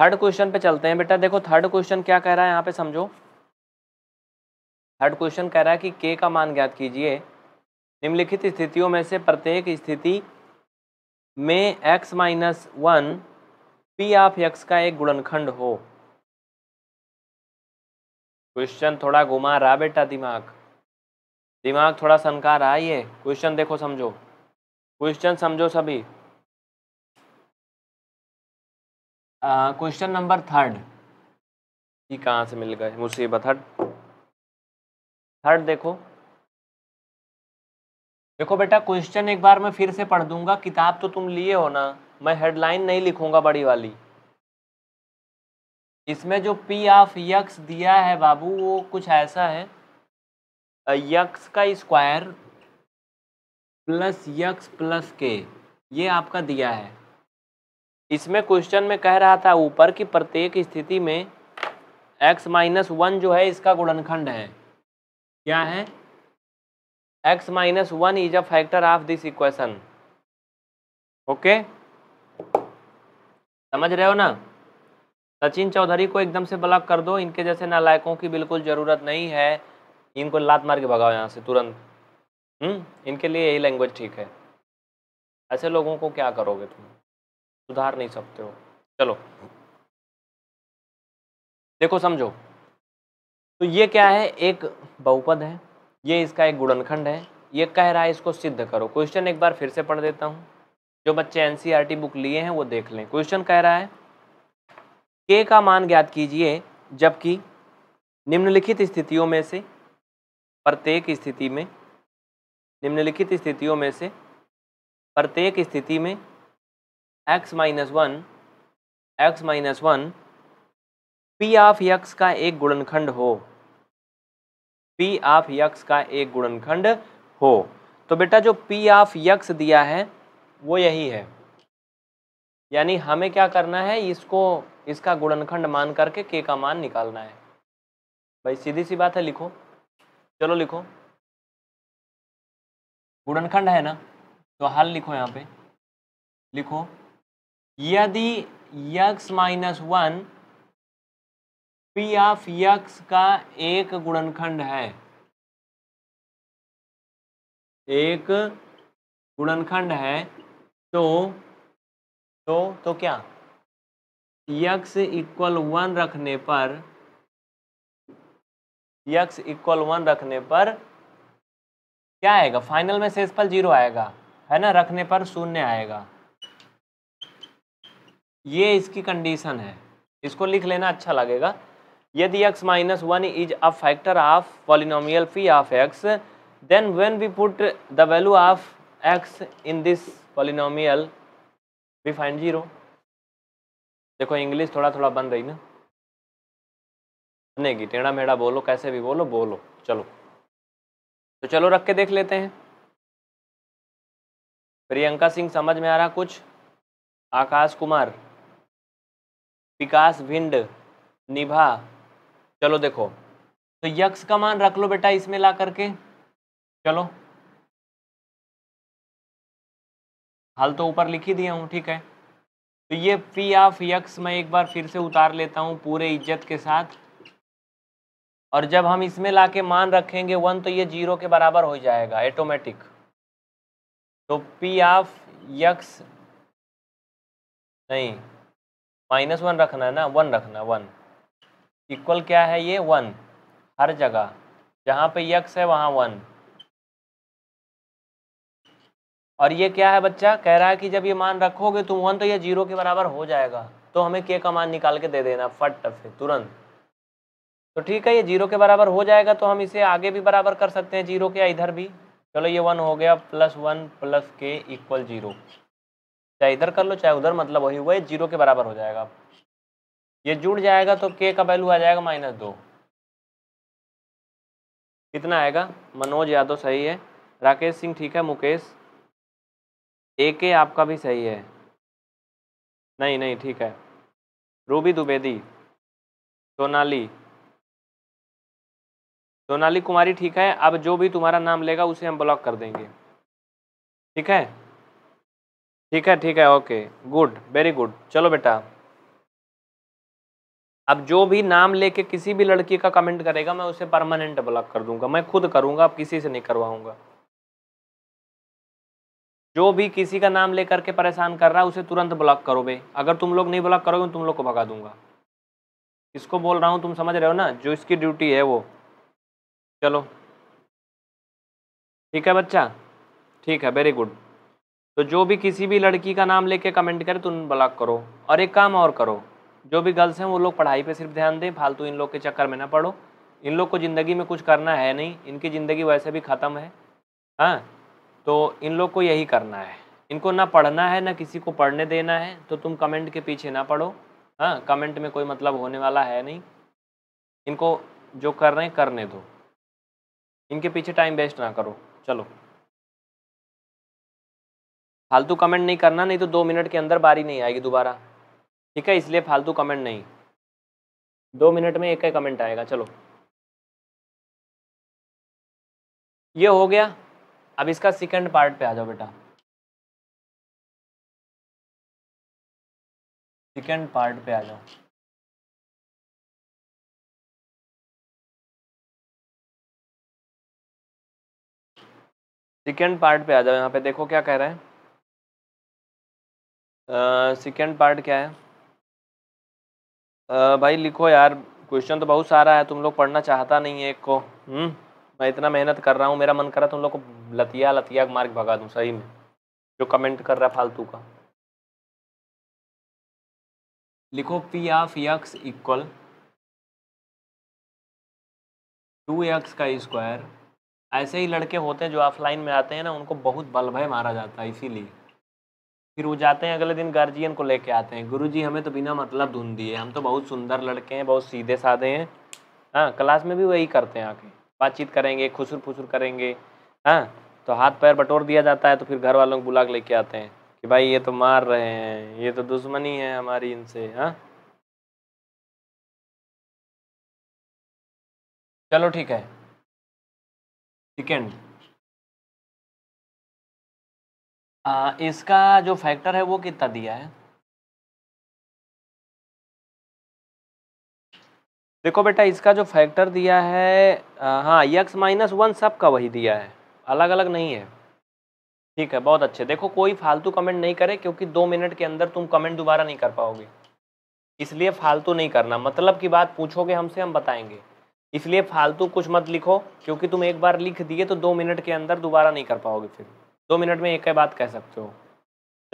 थर्ड क्वेश्चन पे चलते हैं बेटा देखो थर्ड क्वेश्चन क्या कह रहा है यहाँ पे समझो थर्ड क्वेश्चन कह रहा है कि के का मान ज्ञात कीजिए निम्नलिखित स्थितियों में से प्रत्येक स्थिति में x minus one p of x का एक गुणनखंड हो क्वेश्चन थोड़ा घुमा रहा बेटा दिमाग दिमाग थोड़ा सनका रहा ये क्वेश्चन देखो समझो क्वेश्चन समझो सभी क्वेश्चन नंबर थर्ड ये कहाँ से मिल गए मुसीबत हट थर्ड देखो देखो बेटा क्वेश्चन एक बार मैं फिर से पढ़ दूंगा किताब तो तुम लिए हो ना मैं हेडलाइन नहीं लिखूंगा बड़ी वाली इसमें जो पी ऑफ यक्स दिया है बाबू वो कुछ ऐसा है यक्स का स्क्वायर प्लस यक्स प्लस के ये आपका दिया है इसमें क्वेश्चन में कह रहा था ऊपर कि प्रत्येक स्थिति में एक्स माइनस वन जो है इसका गुणनखंड है क्या है x minus one is a factor of this equation okay समझ रहे हो ना सचिन चौधरी को एकदम से ब्लॉक कर दो इनके जैसे नालायकों की बिल्कुल ज़रूरत नहीं है इनको लात मार के भगाओ यहाँ से तुरंत हम्म इनके लिए यही लैंग्वेज ठीक है ऐसे लोगों को क्या करोगे तुम सुधार नहीं सकते हो चलो देखो समझो तो ये क्या है एक बहुपद है ये इसका एक गुणनखंड है ये कह रहा है इसको सिद्ध करो क्वेश्चन एक बार फिर से पढ़ देता हूँ जो बच्चे एन बुक e लिए हैं वो देख लें क्वेश्चन कह रहा है के का मान ज्ञात कीजिए जबकि निम्नलिखित स्थितियों में से प्रत्येक स्थिति में निम्नलिखित स्थितियों में से प्रत्येक स्थिति में x minus one x minus one p of x का एक गुणनखंड हो पी ऑफ यक्स का एक गुणनखंड हो तो बेटा जो पी ऑफ यक्स दिया है वो यही है यानी हमें क्या करना है इसको इसका गुणनखंड मान करके के का मान निकालना है भाई सीधी सी बात है लिखो चलो लिखो गुणनखंड है ना तो हल लिखो यहाँ पे लिखो यदि x minus one p of x का एक गुणनखंड है एक गुणनखंड है तो तो तो क्या यक्स इक्वल वन रखने पर यक्स इक्वल वन रखने पर क्या आएगा फाइनल में शेषफल जीरो आएगा है ना रखने पर शून्य आएगा ये इसकी कंडीशन है इसको लिख लेना अच्छा लगेगा यदि x minus one is a factor of polynomial p of x then when we put the value of x in this polynomial we find zero देखो इंग्लिश थोड़ा थोड़ा बन रही ना नहीं टेढ़ा मेढ़ा बोलो कैसे भी बोलो बोलो चलो तो चलो रख के देख लेते हैं प्रियंका सिंह समझ में आ रहा कुछ आकाश कुमार विकास भिंड निभा चलो देखो तो यक्स का मान रख लो बेटा इसमें ला करके चलो हाल तो ऊपर लिख ही दिया हूँ ठीक है तो ये पी ऑफ यक्स मैं एक बार फिर से उतार लेता हूँ पूरे इज्जत के साथ और जब हम इसमें ला के मान रखेंगे वन तो ये जीरो के बराबर हो जाएगा ऑटोमेटिक तो पी ऑफ यक्स नहीं माइनस वन रखना है ना वन रखना वन इक्वल क्या है ये वन हर जगह जहाँ पे यक्स है वहाँ वन और ये क्या है बच्चा कह रहा है कि जब ये मान रखोगे तुम वन तो ये जीरो के बराबर हो जाएगा तो हमें के का मान निकाल के दे देना फट से तुरंत तो ठीक है ये जीरो के बराबर हो जाएगा तो हम इसे आगे भी बराबर कर सकते हैं जीरो के या इधर भी चलो ये वन हो गया plus one plus k equal zero चाहे इधर कर लो चाहे उधर मतलब वही हुआ जीरो के बराबर हो जाएगा ये जुड़ जाएगा तो के का वैल्यू आ जाएगा माइनस दो कितना आएगा मनोज यादव सही है राकेश सिंह ठीक है मुकेश ए के आपका भी सही है नहीं नहीं ठीक है रूबी दुबेदी सोनाली सोनाली कुमारी ठीक है अब जो भी तुम्हारा नाम लेगा उसे हम ब्लॉक कर देंगे ठीक है ठीक है ठीक है ओके गुड वेरी गुड चलो बेटा अब जो भी नाम लेके किसी भी लड़की का कमेंट करेगा मैं उसे परमानेंट ब्लॉक कर दूंगा मैं खुद करूंगा अब किसी से नहीं करवाऊंगा जो भी किसी का नाम लेकर के परेशान कर रहा है उसे तुरंत ब्लॉक करो बे अगर तुम लोग नहीं ब्लॉक करोगे तुम लोग को भगा दूंगा इसको बोल रहा हूँ तुम समझ रहे हो ना जो इसकी ड्यूटी है वो चलो ठीक है बच्चा ठीक है वेरी गुड तो जो भी किसी भी लड़की का नाम लेके कमेंट करे तुम ब्लॉक करो और एक काम और करो जो भी गर्ल्स हैं वो लोग पढ़ाई पे सिर्फ ध्यान दें फालतू इन लोग के चक्कर में ना पढ़ो इन लोग को ज़िंदगी में कुछ करना है नहीं इनकी ज़िंदगी वैसे भी ख़त्म है हाँ तो इन लोग को यही करना है इनको ना पढ़ना है ना किसी को पढ़ने देना है तो तुम कमेंट के पीछे ना पढ़ो हाँ कमेंट में कोई मतलब होने वाला है नहीं इनको जो कर रहे हैं करने दो इनके पीछे टाइम वेस्ट ना करो चलो फालतू कमेंट नहीं करना नहीं तो दो मिनट के अंदर बारी नहीं आएगी दोबारा ठीक है इसलिए फालतू कमेंट नहीं दो मिनट में एक ही कमेंट आएगा चलो ये हो गया अब इसका सेकंड पार्ट पे आ जाओ बेटा सेकंड पार्ट पे आ जाओ सेकेंड पार्ट पे आ जाओ यहाँ पे देखो क्या कह रहा है सेकेंड पार्ट क्या है भाई लिखो यार क्वेश्चन तो बहुत सारा है तुम लोग पढ़ना चाहता नहीं है एक को हम्म मैं इतना मेहनत कर रहा हूँ मेरा मन करा तुम लोग को लतिया लतिया मार्ग भगा दूँ सही में जो कमेंट कर रहा है फालतू का लिखो p of x equal two x का स्क्वायर ऐसे ही लड़के होते हैं जो ऑफलाइन में आते हैं ना उनको बहुत बलभय मारा जाता है इसीलिए फिर वो जाते हैं अगले दिन गार्जियन को लेके आते हैं गुरु जी हमें तो बिना मतलब ढूंढ दिए हम तो बहुत सुंदर लड़के हैं बहुत सीधे साधे हैं हाँ क्लास में भी वही करते हैं आके बातचीत करेंगे खुसुर फुसुर करेंगे हाँ तो हाथ पैर बटोर दिया जाता है तो फिर घर वालों को बुला के लेके आते हैं कि भाई ये तो मार रहे हैं ये तो दुश्मनी है हमारी इनसे हाँ चलो ठीक है सेकेंड आ, इसका जो फैक्टर है वो कितना दिया है देखो बेटा इसका जो फैक्टर दिया है आ, हाँ यक्स माइनस वन सब का वही दिया है अलग अलग नहीं है ठीक है बहुत अच्छे देखो कोई फालतू कमेंट नहीं करे क्योंकि दो मिनट के अंदर तुम कमेंट दोबारा नहीं कर पाओगे इसलिए फालतू नहीं करना मतलब की बात पूछोगे हमसे हम बताएंगे इसलिए फालतू कुछ मत लिखो क्योंकि तुम एक बार लिख दिए तो दो मिनट के अंदर दोबारा नहीं कर पाओगे फिर दो मिनट में एक ही बात कह सकते हो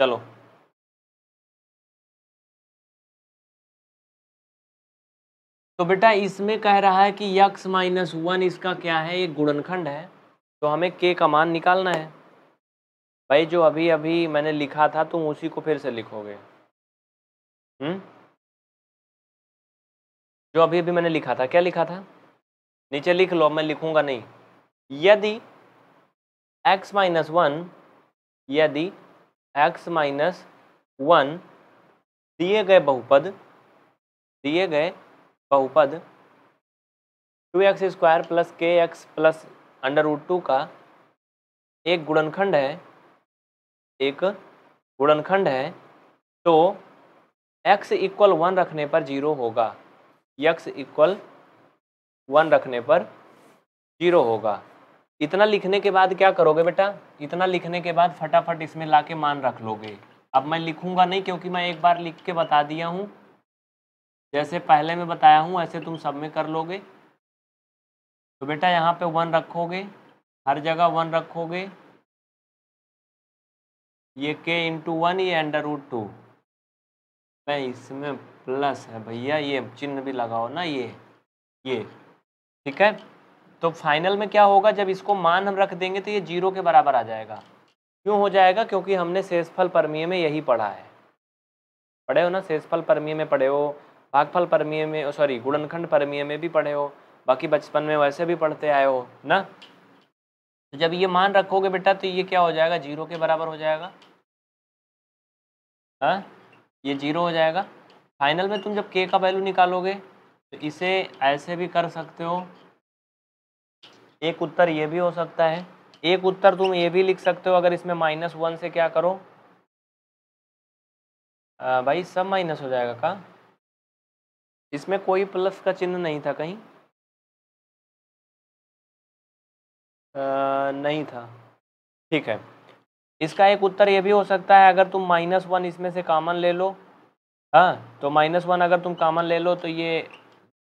चलो तो बेटा इसमें कह रहा है कि यक्स माइनस वन इसका क्या है ये गुणनखंड है तो हमें के का मान निकालना है भाई जो अभी अभी मैंने लिखा था तुम उसी को फिर से लिखोगे हम्म जो अभी अभी मैंने लिखा था क्या लिखा था नीचे लिख लो मैं लिखूंगा नहीं यदि एक्स माइनस वन यदि एक्स माइनस वन दिए गए बहुपद दिए गए बहुपद two x square plus k x plus under root two का एक गुणनखंड है एक गुणनखंड है तो x इक्वल वन रखने पर जीरो होगा x इक्वल वन रखने पर जीरो होगा इतना लिखने के बाद क्या करोगे बेटा इतना लिखने के बाद फटाफट इसमें ला के मान रख लोगे अब मैं लिखूंगा नहीं क्योंकि मैं एक बार लिख के बता दिया हूँ जैसे पहले मैं बताया हूँ ऐसे तुम सब में कर लोगे तो बेटा यहाँ पे वन रखोगे हर जगह वन रखोगे ये के इंटू वन ये अंडर रूट टू मैं इसमें प्लस है भैया ये चिन्ह भी लगाओ ना ये ये ठीक है तो फाइनल में क्या होगा जब इसको मान हम रख देंगे तो ये जीरो के बराबर आ जाएगा क्यों हो जाएगा क्योंकि हमने शेषफल परमीय में यही पढ़ा है पढ़े हो ना शेषफल परमीय में पढ़े हो भागफल परमीय में सॉरी गुणनखंड परमीय में भी पढ़े हो बाकी बचपन में वैसे भी पढ़ते आए हो ना तो जब ये मान रखोगे बेटा तो ये क्या हो जाएगा जीरो के बराबर हो जाएगा हाँ ये जीरो हो जाएगा फाइनल में तुम जब के का वैल्यू निकालोगे तो इसे ऐसे भी कर सकते हो एक उत्तर ये भी हो सकता है एक उत्तर तुम ये भी लिख सकते हो अगर इसमें माइनस वन से क्या करो आ, भाई सब माइनस हो जाएगा का इसमें कोई प्लस का चिन्ह नहीं था कहीं आ, नहीं था ठीक है इसका एक उत्तर ये भी हो सकता है अगर तुम माइनस वन इसमें से कामन ले लो हाँ तो माइनस वन अगर तुम कामन ले लो तो ये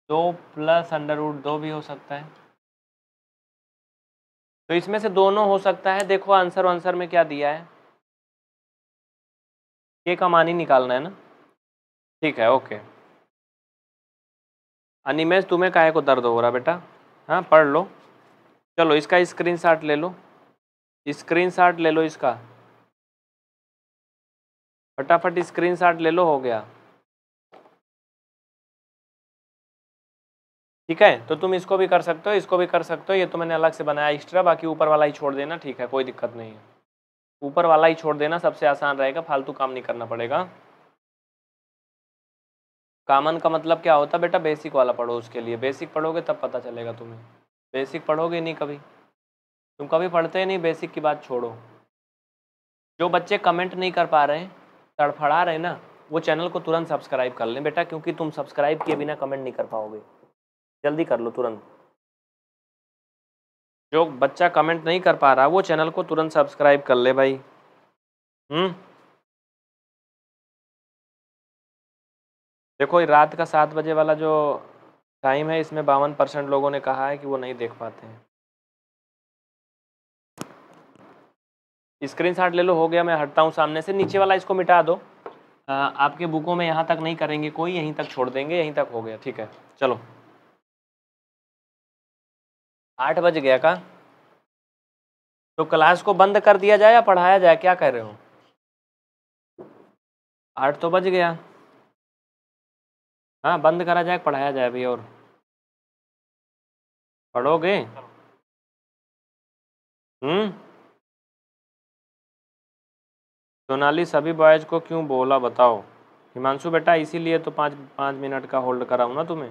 दो प्लस अंडर रूट दो भी हो सकता है तो इसमें से दोनों हो सकता है देखो आंसर आंसर में क्या दिया है के का मान ही निकालना है ना ठीक है ओके अनिमेश तुम्हें काहे को दर्द हो रहा बेटा हाँ पढ़ लो चलो इसका स्क्रीनशॉट ले लो स्क्रीनशॉट ले लो इसका फटाफट स्क्रीनशॉट ले लो हो गया ठीक है तो तुम इसको भी कर सकते हो इसको भी कर सकते हो ये तो मैंने अलग से बनाया एक्स्ट्रा बाकी ऊपर वाला ही छोड़ देना ठीक है कोई दिक्कत नहीं है ऊपर वाला ही छोड़ देना सबसे आसान रहेगा फालतू काम नहीं करना पड़ेगा कामन का मतलब क्या होता है बेटा बेसिक वाला पढ़ो उसके लिए बेसिक पढ़ोगे तब पता चलेगा तुम्हें बेसिक पढ़ोगे नहीं कभी तुम कभी पढ़ते ही नहीं बेसिक की बात छोड़ो जो बच्चे कमेंट नहीं कर पा रहे हैं तड़फड़ा रहे ना वो चैनल को तुरंत सब्सक्राइब कर लें बेटा क्योंकि तुम सब्सक्राइब किए बिना कमेंट नहीं कर पाओगे जल्दी कर लो तुरंत जो बच्चा कमेंट नहीं कर पा रहा वो चैनल को तुरंत सब्सक्राइब कर ले भाई हम्म देखो ये रात का सात बजे वाला जो टाइम है इसमें बावन परसेंट लोगों ने कहा है कि वो नहीं देख पाते हैं स्क्रीनशॉट ले लो हो गया मैं हटता हूँ सामने से नीचे वाला इसको मिटा दो आ, आपके बुकों में यहाँ तक नहीं करेंगे कोई यहीं तक छोड़ देंगे यहीं तक हो गया ठीक है चलो आठ बज गया का तो क्लास को बंद कर दिया जाए या पढ़ाया जाए क्या कह रहे हो आठ तो बज गया हाँ बंद करा जाए पढ़ाया जाए अभी और पढ़ोगे हम्म सोनाली सभी बॉयज को क्यों बोला बताओ हिमांशु बेटा इसीलिए तो पाँच पाँच मिनट का होल्ड कराऊँ ना तुम्हें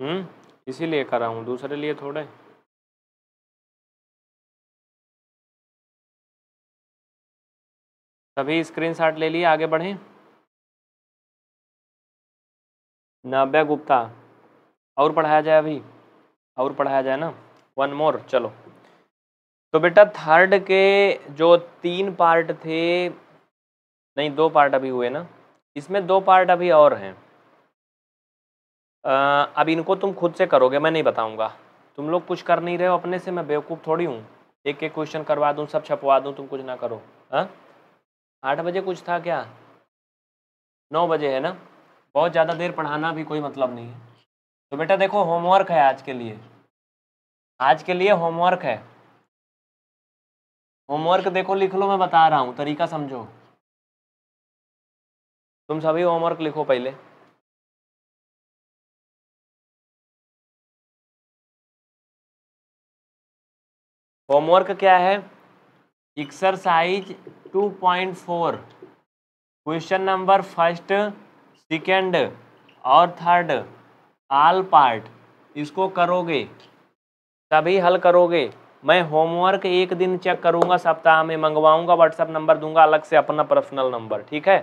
हम्म इसीलिए करा हूँ दूसरे लिए थोड़े सभी स्क्रीनशॉट ले लिए आगे बढ़ें नाभ्य गुप्ता और पढ़ाया जाए अभी और पढ़ाया जाए ना वन मोर चलो तो बेटा थर्ड के जो तीन पार्ट थे नहीं दो पार्ट अभी हुए ना इसमें दो पार्ट अभी और हैं अब इनको तुम खुद से करोगे मैं नहीं बताऊंगा तुम लोग कुछ कर नहीं रहे हो अपने से मैं बेवकूफ़ थोड़ी हूँ एक एक क्वेश्चन करवा दूँ सब छपवा दूँ तुम कुछ ना करो हाँ आठ बजे कुछ था क्या नौ बजे है ना बहुत ज़्यादा देर पढ़ाना भी कोई मतलब नहीं है तो बेटा देखो होमवर्क है आज के लिए आज के लिए होमवर्क है होमवर्क देखो लिख लो मैं बता रहा हूँ तरीका समझो तुम सभी होमवर्क लिखो पहले होमवर्क क्या है exercise 2.4 question number first second और थर्ड आल पार्ट इसको करोगे तभी हल करोगे मैं होमवर्क एक दिन चेक करूंगा सप्ताह में मंगवाऊंगा व्हाट्सएप नंबर दूंगा अलग से अपना पर्सनल नंबर ठीक है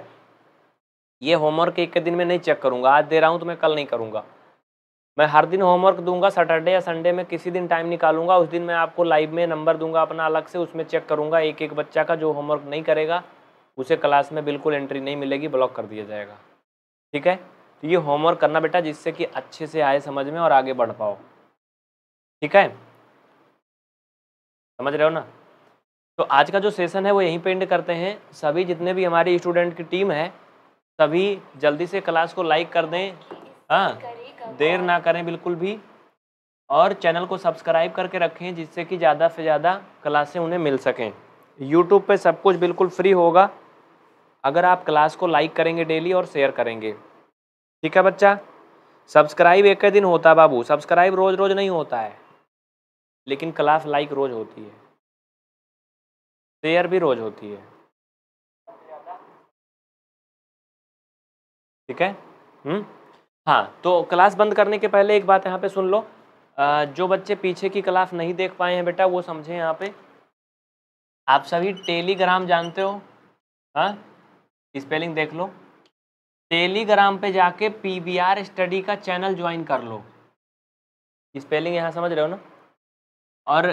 ये होमवर्क एक दिन में नहीं चेक करूंगा आज दे रहा हूँ तो मैं कल नहीं करूंगा मैं हर दिन होमवर्क दूंगा सैटरडे या संडे में किसी दिन टाइम निकालूंगा उस दिन मैं आपको लाइव में नंबर दूंगा अपना अलग से उसमें चेक करूंगा एक एक बच्चा का जो होमवर्क नहीं करेगा उसे क्लास में बिल्कुल एंट्री नहीं मिलेगी ब्लॉक कर दिया जाएगा ठीक है तो ये होमवर्क करना बेटा जिससे कि अच्छे से आए समझ में और आगे बढ़ पाओ ठीक है समझ रहे हो ना तो आज का जो सेशन है वो यहीं पेंड करते हैं सभी जितने भी हमारी स्टूडेंट की टीम है सभी जल्दी से क्लास को लाइक कर दें हाँ देर ना करें बिल्कुल भी और चैनल को सब्सक्राइब करके रखें जिससे कि ज़्यादा से ज़्यादा क्लासें उन्हें मिल सकें यूट्यूब पे सब कुछ बिल्कुल फ्री होगा अगर आप क्लास को लाइक करेंगे डेली और शेयर करेंगे ठीक है बच्चा सब्सक्राइब एक दिन होता बाबू सब्सक्राइब रोज़ रोज़ नहीं होता है लेकिन क्लास लाइक रोज़ होती है शेयर भी रोज़ होती है ठीक है हम्म हाँ तो क्लास बंद करने के पहले एक बात यहाँ पे सुन लो आ, जो बच्चे पीछे की क्लास नहीं देख पाए हैं बेटा वो समझे यहाँ पे आप सभी टेलीग्राम जानते हो हाँ स्पेलिंग देख लो टेलीग्राम पे जाके पी स्टडी का चैनल ज्वाइन कर लो स्पेलिंग यहाँ समझ रहे हो ना और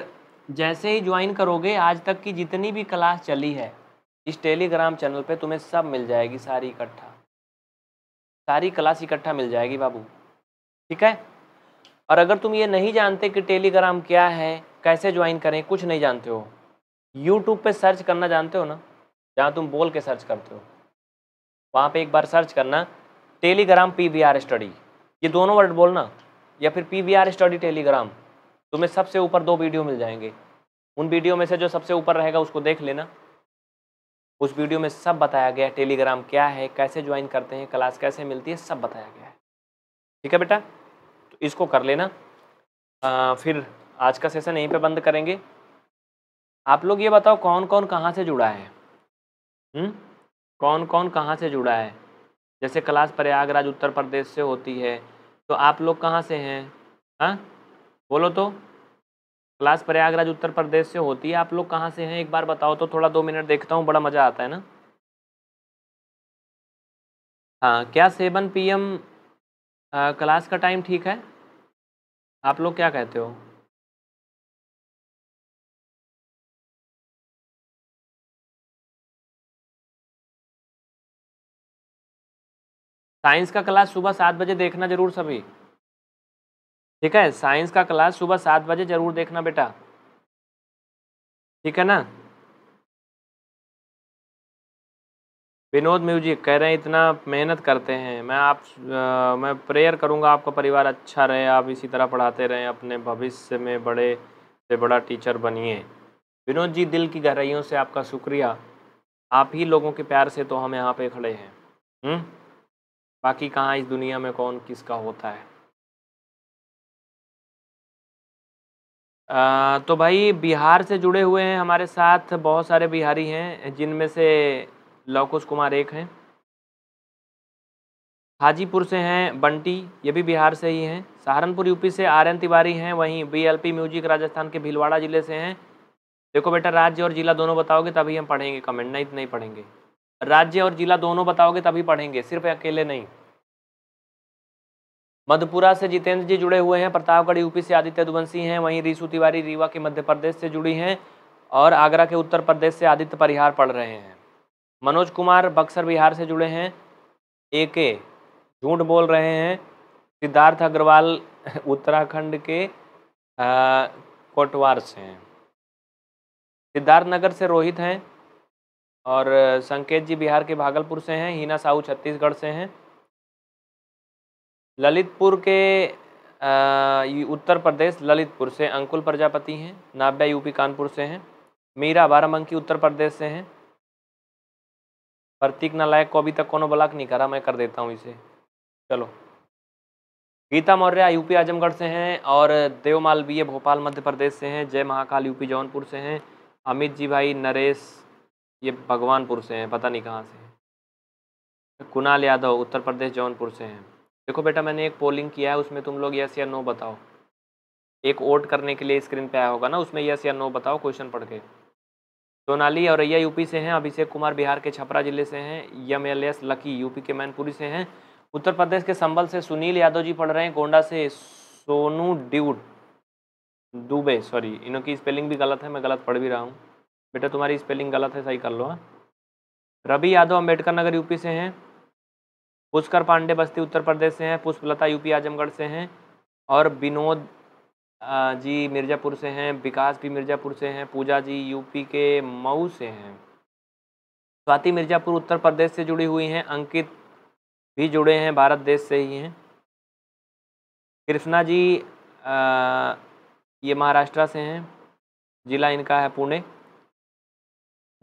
जैसे ही ज्वाइन करोगे आज तक की जितनी भी क्लास चली है इस टेलीग्राम चैनल पे तुम्हें सब मिल जाएगी सारी इकट्ठा सारी क्लास इकट्ठा मिल जाएगी बाबू ठीक है और अगर तुम ये नहीं जानते कि टेलीग्राम क्या है कैसे ज्वाइन करें कुछ नहीं जानते हो यूट्यूब पे सर्च करना जानते हो ना जहाँ तुम बोल के सर्च करते हो वहाँ पे एक बार सर्च करना Telegram P V R study ये दोनों वर्ड बोलना या फिर P V R study Telegram तुम्हें सबसे ऊपर दो वीडियो मिल जाएंगे उन वीडियो में से जो सबसे ऊपर रहेगा उसको देख लेना उस वीडियो में सब बताया गया है टेलीग्राम क्या है कैसे ज्वाइन करते हैं क्लास कैसे मिलती है सब बताया गया है ठीक है बेटा तो इसको कर लेना आ, फिर आज का सेशन यहीं पे बंद करेंगे आप लोग ये बताओ कौन कौन कहाँ से जुड़ा है हुँ? हम्म? कौन कौन कहाँ से जुड़ा है जैसे क्लास प्रयागराज उत्तर प्रदेश से होती है तो आप लोग कहाँ से हैं हाँ बोलो तो क्लास प्रयागराज उत्तर प्रदेश से होती है आप लोग कहाँ से हैं एक बार बताओ तो थोड़ा दो मिनट देखता हूँ बड़ा मज़ा आता है ना हाँ क्या सेवन पीएम क्लास का टाइम ठीक है आप लोग क्या कहते हो साइंस का क्लास सुबह सात बजे देखना जरूर सभी ठीक है साइंस का क्लास सुबह सात बजे जरूर देखना बेटा ठीक है ना विनोद म्यूजिक कह रहे हैं इतना मेहनत करते हैं मैं आप आ, मैं प्रेयर करूंगा आपका परिवार अच्छा रहे आप इसी तरह पढ़ाते रहें अपने भविष्य में बड़े से बड़ा टीचर बनिए विनोद जी दिल की गहराइयों से आपका शुक्रिया आप ही लोगों के प्यार से तो हम यहाँ पे खड़े हैं हुँ? हम्म? बाकी कहाँ इस दुनिया में कौन किसका होता है आ, तो भाई बिहार से जुड़े हुए हैं हमारे साथ बहुत सारे बिहारी हैं जिनमें से लौकुश कुमार एक हैं हाजीपुर से हैं बंटी ये भी बिहार से ही हैं सहारनपुर यूपी से आर एन तिवारी हैं वहीं बीएलपी म्यूजिक राजस्थान के भीलवाड़ा ज़िले से हैं देखो बेटा राज्य और ज़िला दोनों बताओगे तभी हम पढ़ेंगे कमेंट नहीं नहीं पढ़ेंगे राज्य और ज़िला दोनों बताओगे तभी पढ़ेंगे सिर्फ अकेले नहीं मधुपुरा से जितेंद्र जी जुड़े हुए हैं प्रतापगढ़ यूपी से आदित्य दुवंशी हैं वहीं रीसु तिवारी रीवा के मध्य प्रदेश से जुड़ी हैं और आगरा के उत्तर प्रदेश से आदित्य परिहार पढ़ रहे हैं मनोज कुमार बक्सर बिहार से जुड़े हैं ए के झूठ बोल रहे हैं सिद्धार्थ अग्रवाल उत्तराखंड के कोटवार से हैं सिद्धार्थ नगर से रोहित हैं और संकेत जी बिहार के भागलपुर से हैं हीना साहू छत्तीसगढ़ से हैं ललितपुर के आ, उत्तर प्रदेश ललितपुर से अंकुल प्रजापति हैं नाभ्या यूपी कानपुर से हैं मीरा बाराबंकी उत्तर प्रदेश से हैं प्रतीक नालायक को अभी तक कोनो ब्लॉक नहीं करा मैं कर देता हूँ इसे चलो गीता मौर्य यूपी आजमगढ़ से हैं और देवमाल बी भोपाल मध्य प्रदेश से हैं जय महाकाल यूपी जौनपुर से हैं अमित जी भाई नरेश ये भगवानपुर से हैं पता नहीं कहाँ से हैं कुणाल यादव उत्तर प्रदेश जौनपुर से हैं देखो बेटा मैंने एक पोलिंग किया है उसमें तुम लोग यस या नो बताओ एक वोट करने के लिए स्क्रीन पे आया होगा ना उसमें यस या नो बताओ क्वेश्चन पढ़ के सोनाली रैया यूपी से हैं अभिषेक कुमार बिहार के छपरा जिले से हैं M L S Lucky UP के मैनपुरी से हैं उत्तर प्रदेश के संबल से सुनील यादव जी पढ़ रहे हैं गोंडा से सोनू ड्यूड दुबे सॉरी इनों की स्पेलिंग भी गलत है मैं गलत पढ़ भी रहा हूँ बेटा तुम्हारी स्पेलिंग गलत है सही कर लो हाँ रवि यादव अम्बेडकर नगर यूपी से हैं पुष्कर पांडे बस्ती उत्तर प्रदेश से हैं पुष्पलता यूपी आजमगढ़ से हैं और विनोद जी मिर्ज़ापुर से हैं विकास भी मिर्ज़ापुर से हैं पूजा जी यूपी के मऊ से हैं स्वाति मिर्ज़ापुर उत्तर प्रदेश से जुड़ी हुई हैं अंकित भी जुड़े हैं भारत देश से ही हैं कृष्णा जी आ, ये महाराष्ट्र से हैं ज़िला इनका है पुणे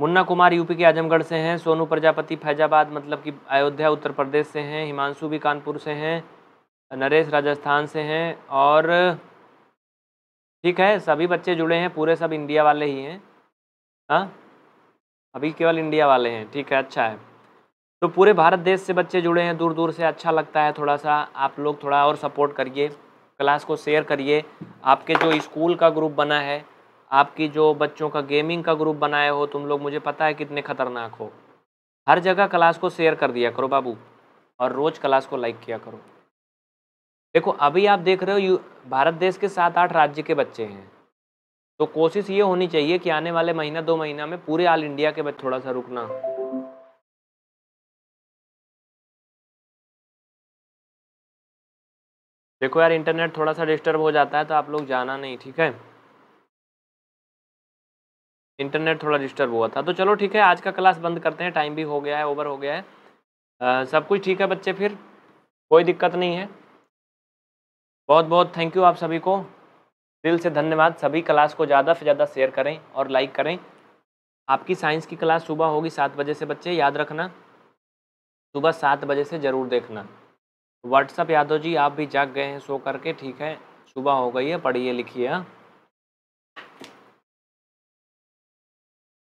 मुन्ना कुमार यूपी के आजमगढ़ से हैं सोनू प्रजापति फैजाबाद मतलब कि अयोध्या उत्तर प्रदेश से हैं हिमांशु भी कानपुर से हैं नरेश राजस्थान से हैं और ठीक है सभी बच्चे जुड़े हैं पूरे सब इंडिया वाले ही हैं हाँ अभी केवल इंडिया वाले हैं ठीक है अच्छा है तो पूरे भारत देश से बच्चे जुड़े हैं दूर दूर से अच्छा लगता है थोड़ा सा आप लोग थोड़ा और सपोर्ट करिए क्लास को शेयर करिए आपके जो स्कूल का ग्रुप बना है आपकी जो बच्चों का गेमिंग का ग्रुप बनाए हो तुम लोग मुझे पता है कितने खतरनाक हो हर जगह क्लास को शेयर कर दिया करो बाबू और रोज़ क्लास को लाइक किया करो देखो अभी आप देख रहे हो भारत देश के सात आठ राज्य के बच्चे हैं तो कोशिश ये होनी चाहिए कि आने वाले महीना दो महीना में पूरे ऑल इंडिया के बच्चे थोड़ा सा रुकना देखो यार इंटरनेट थोड़ा सा डिस्टर्ब हो जाता है तो आप लोग जाना नहीं ठीक है इंटरनेट थोड़ा डिस्टर्ब हुआ था तो चलो ठीक है आज का क्लास बंद करते हैं टाइम भी हो गया है ओवर हो गया है आ, सब कुछ ठीक है बच्चे फिर कोई दिक्कत नहीं है बहुत बहुत थैंक यू आप सभी को दिल से धन्यवाद सभी क्लास को ज़्यादा से ज़्यादा शेयर करें और लाइक करें आपकी साइंस की क्लास सुबह होगी सात बजे से बच्चे याद रखना सुबह सात बजे से ज़रूर देखना व्हाट्सअप यादव जी आप भी जाग गए हैं सो करके ठीक है सुबह हो गई है पढ़िए लिखिए हाँ।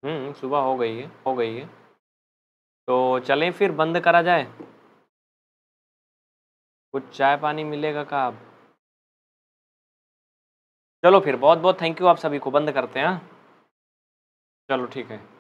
हम्म, हम्म, सुबह हो गई है हो गई है तो चलें फिर बंद करा जाए कुछ चाय पानी मिलेगा का अब चलो फिर बहुत बहुत थैंक यू आप सभी को बंद करते हैं हाँ। चलो ठीक है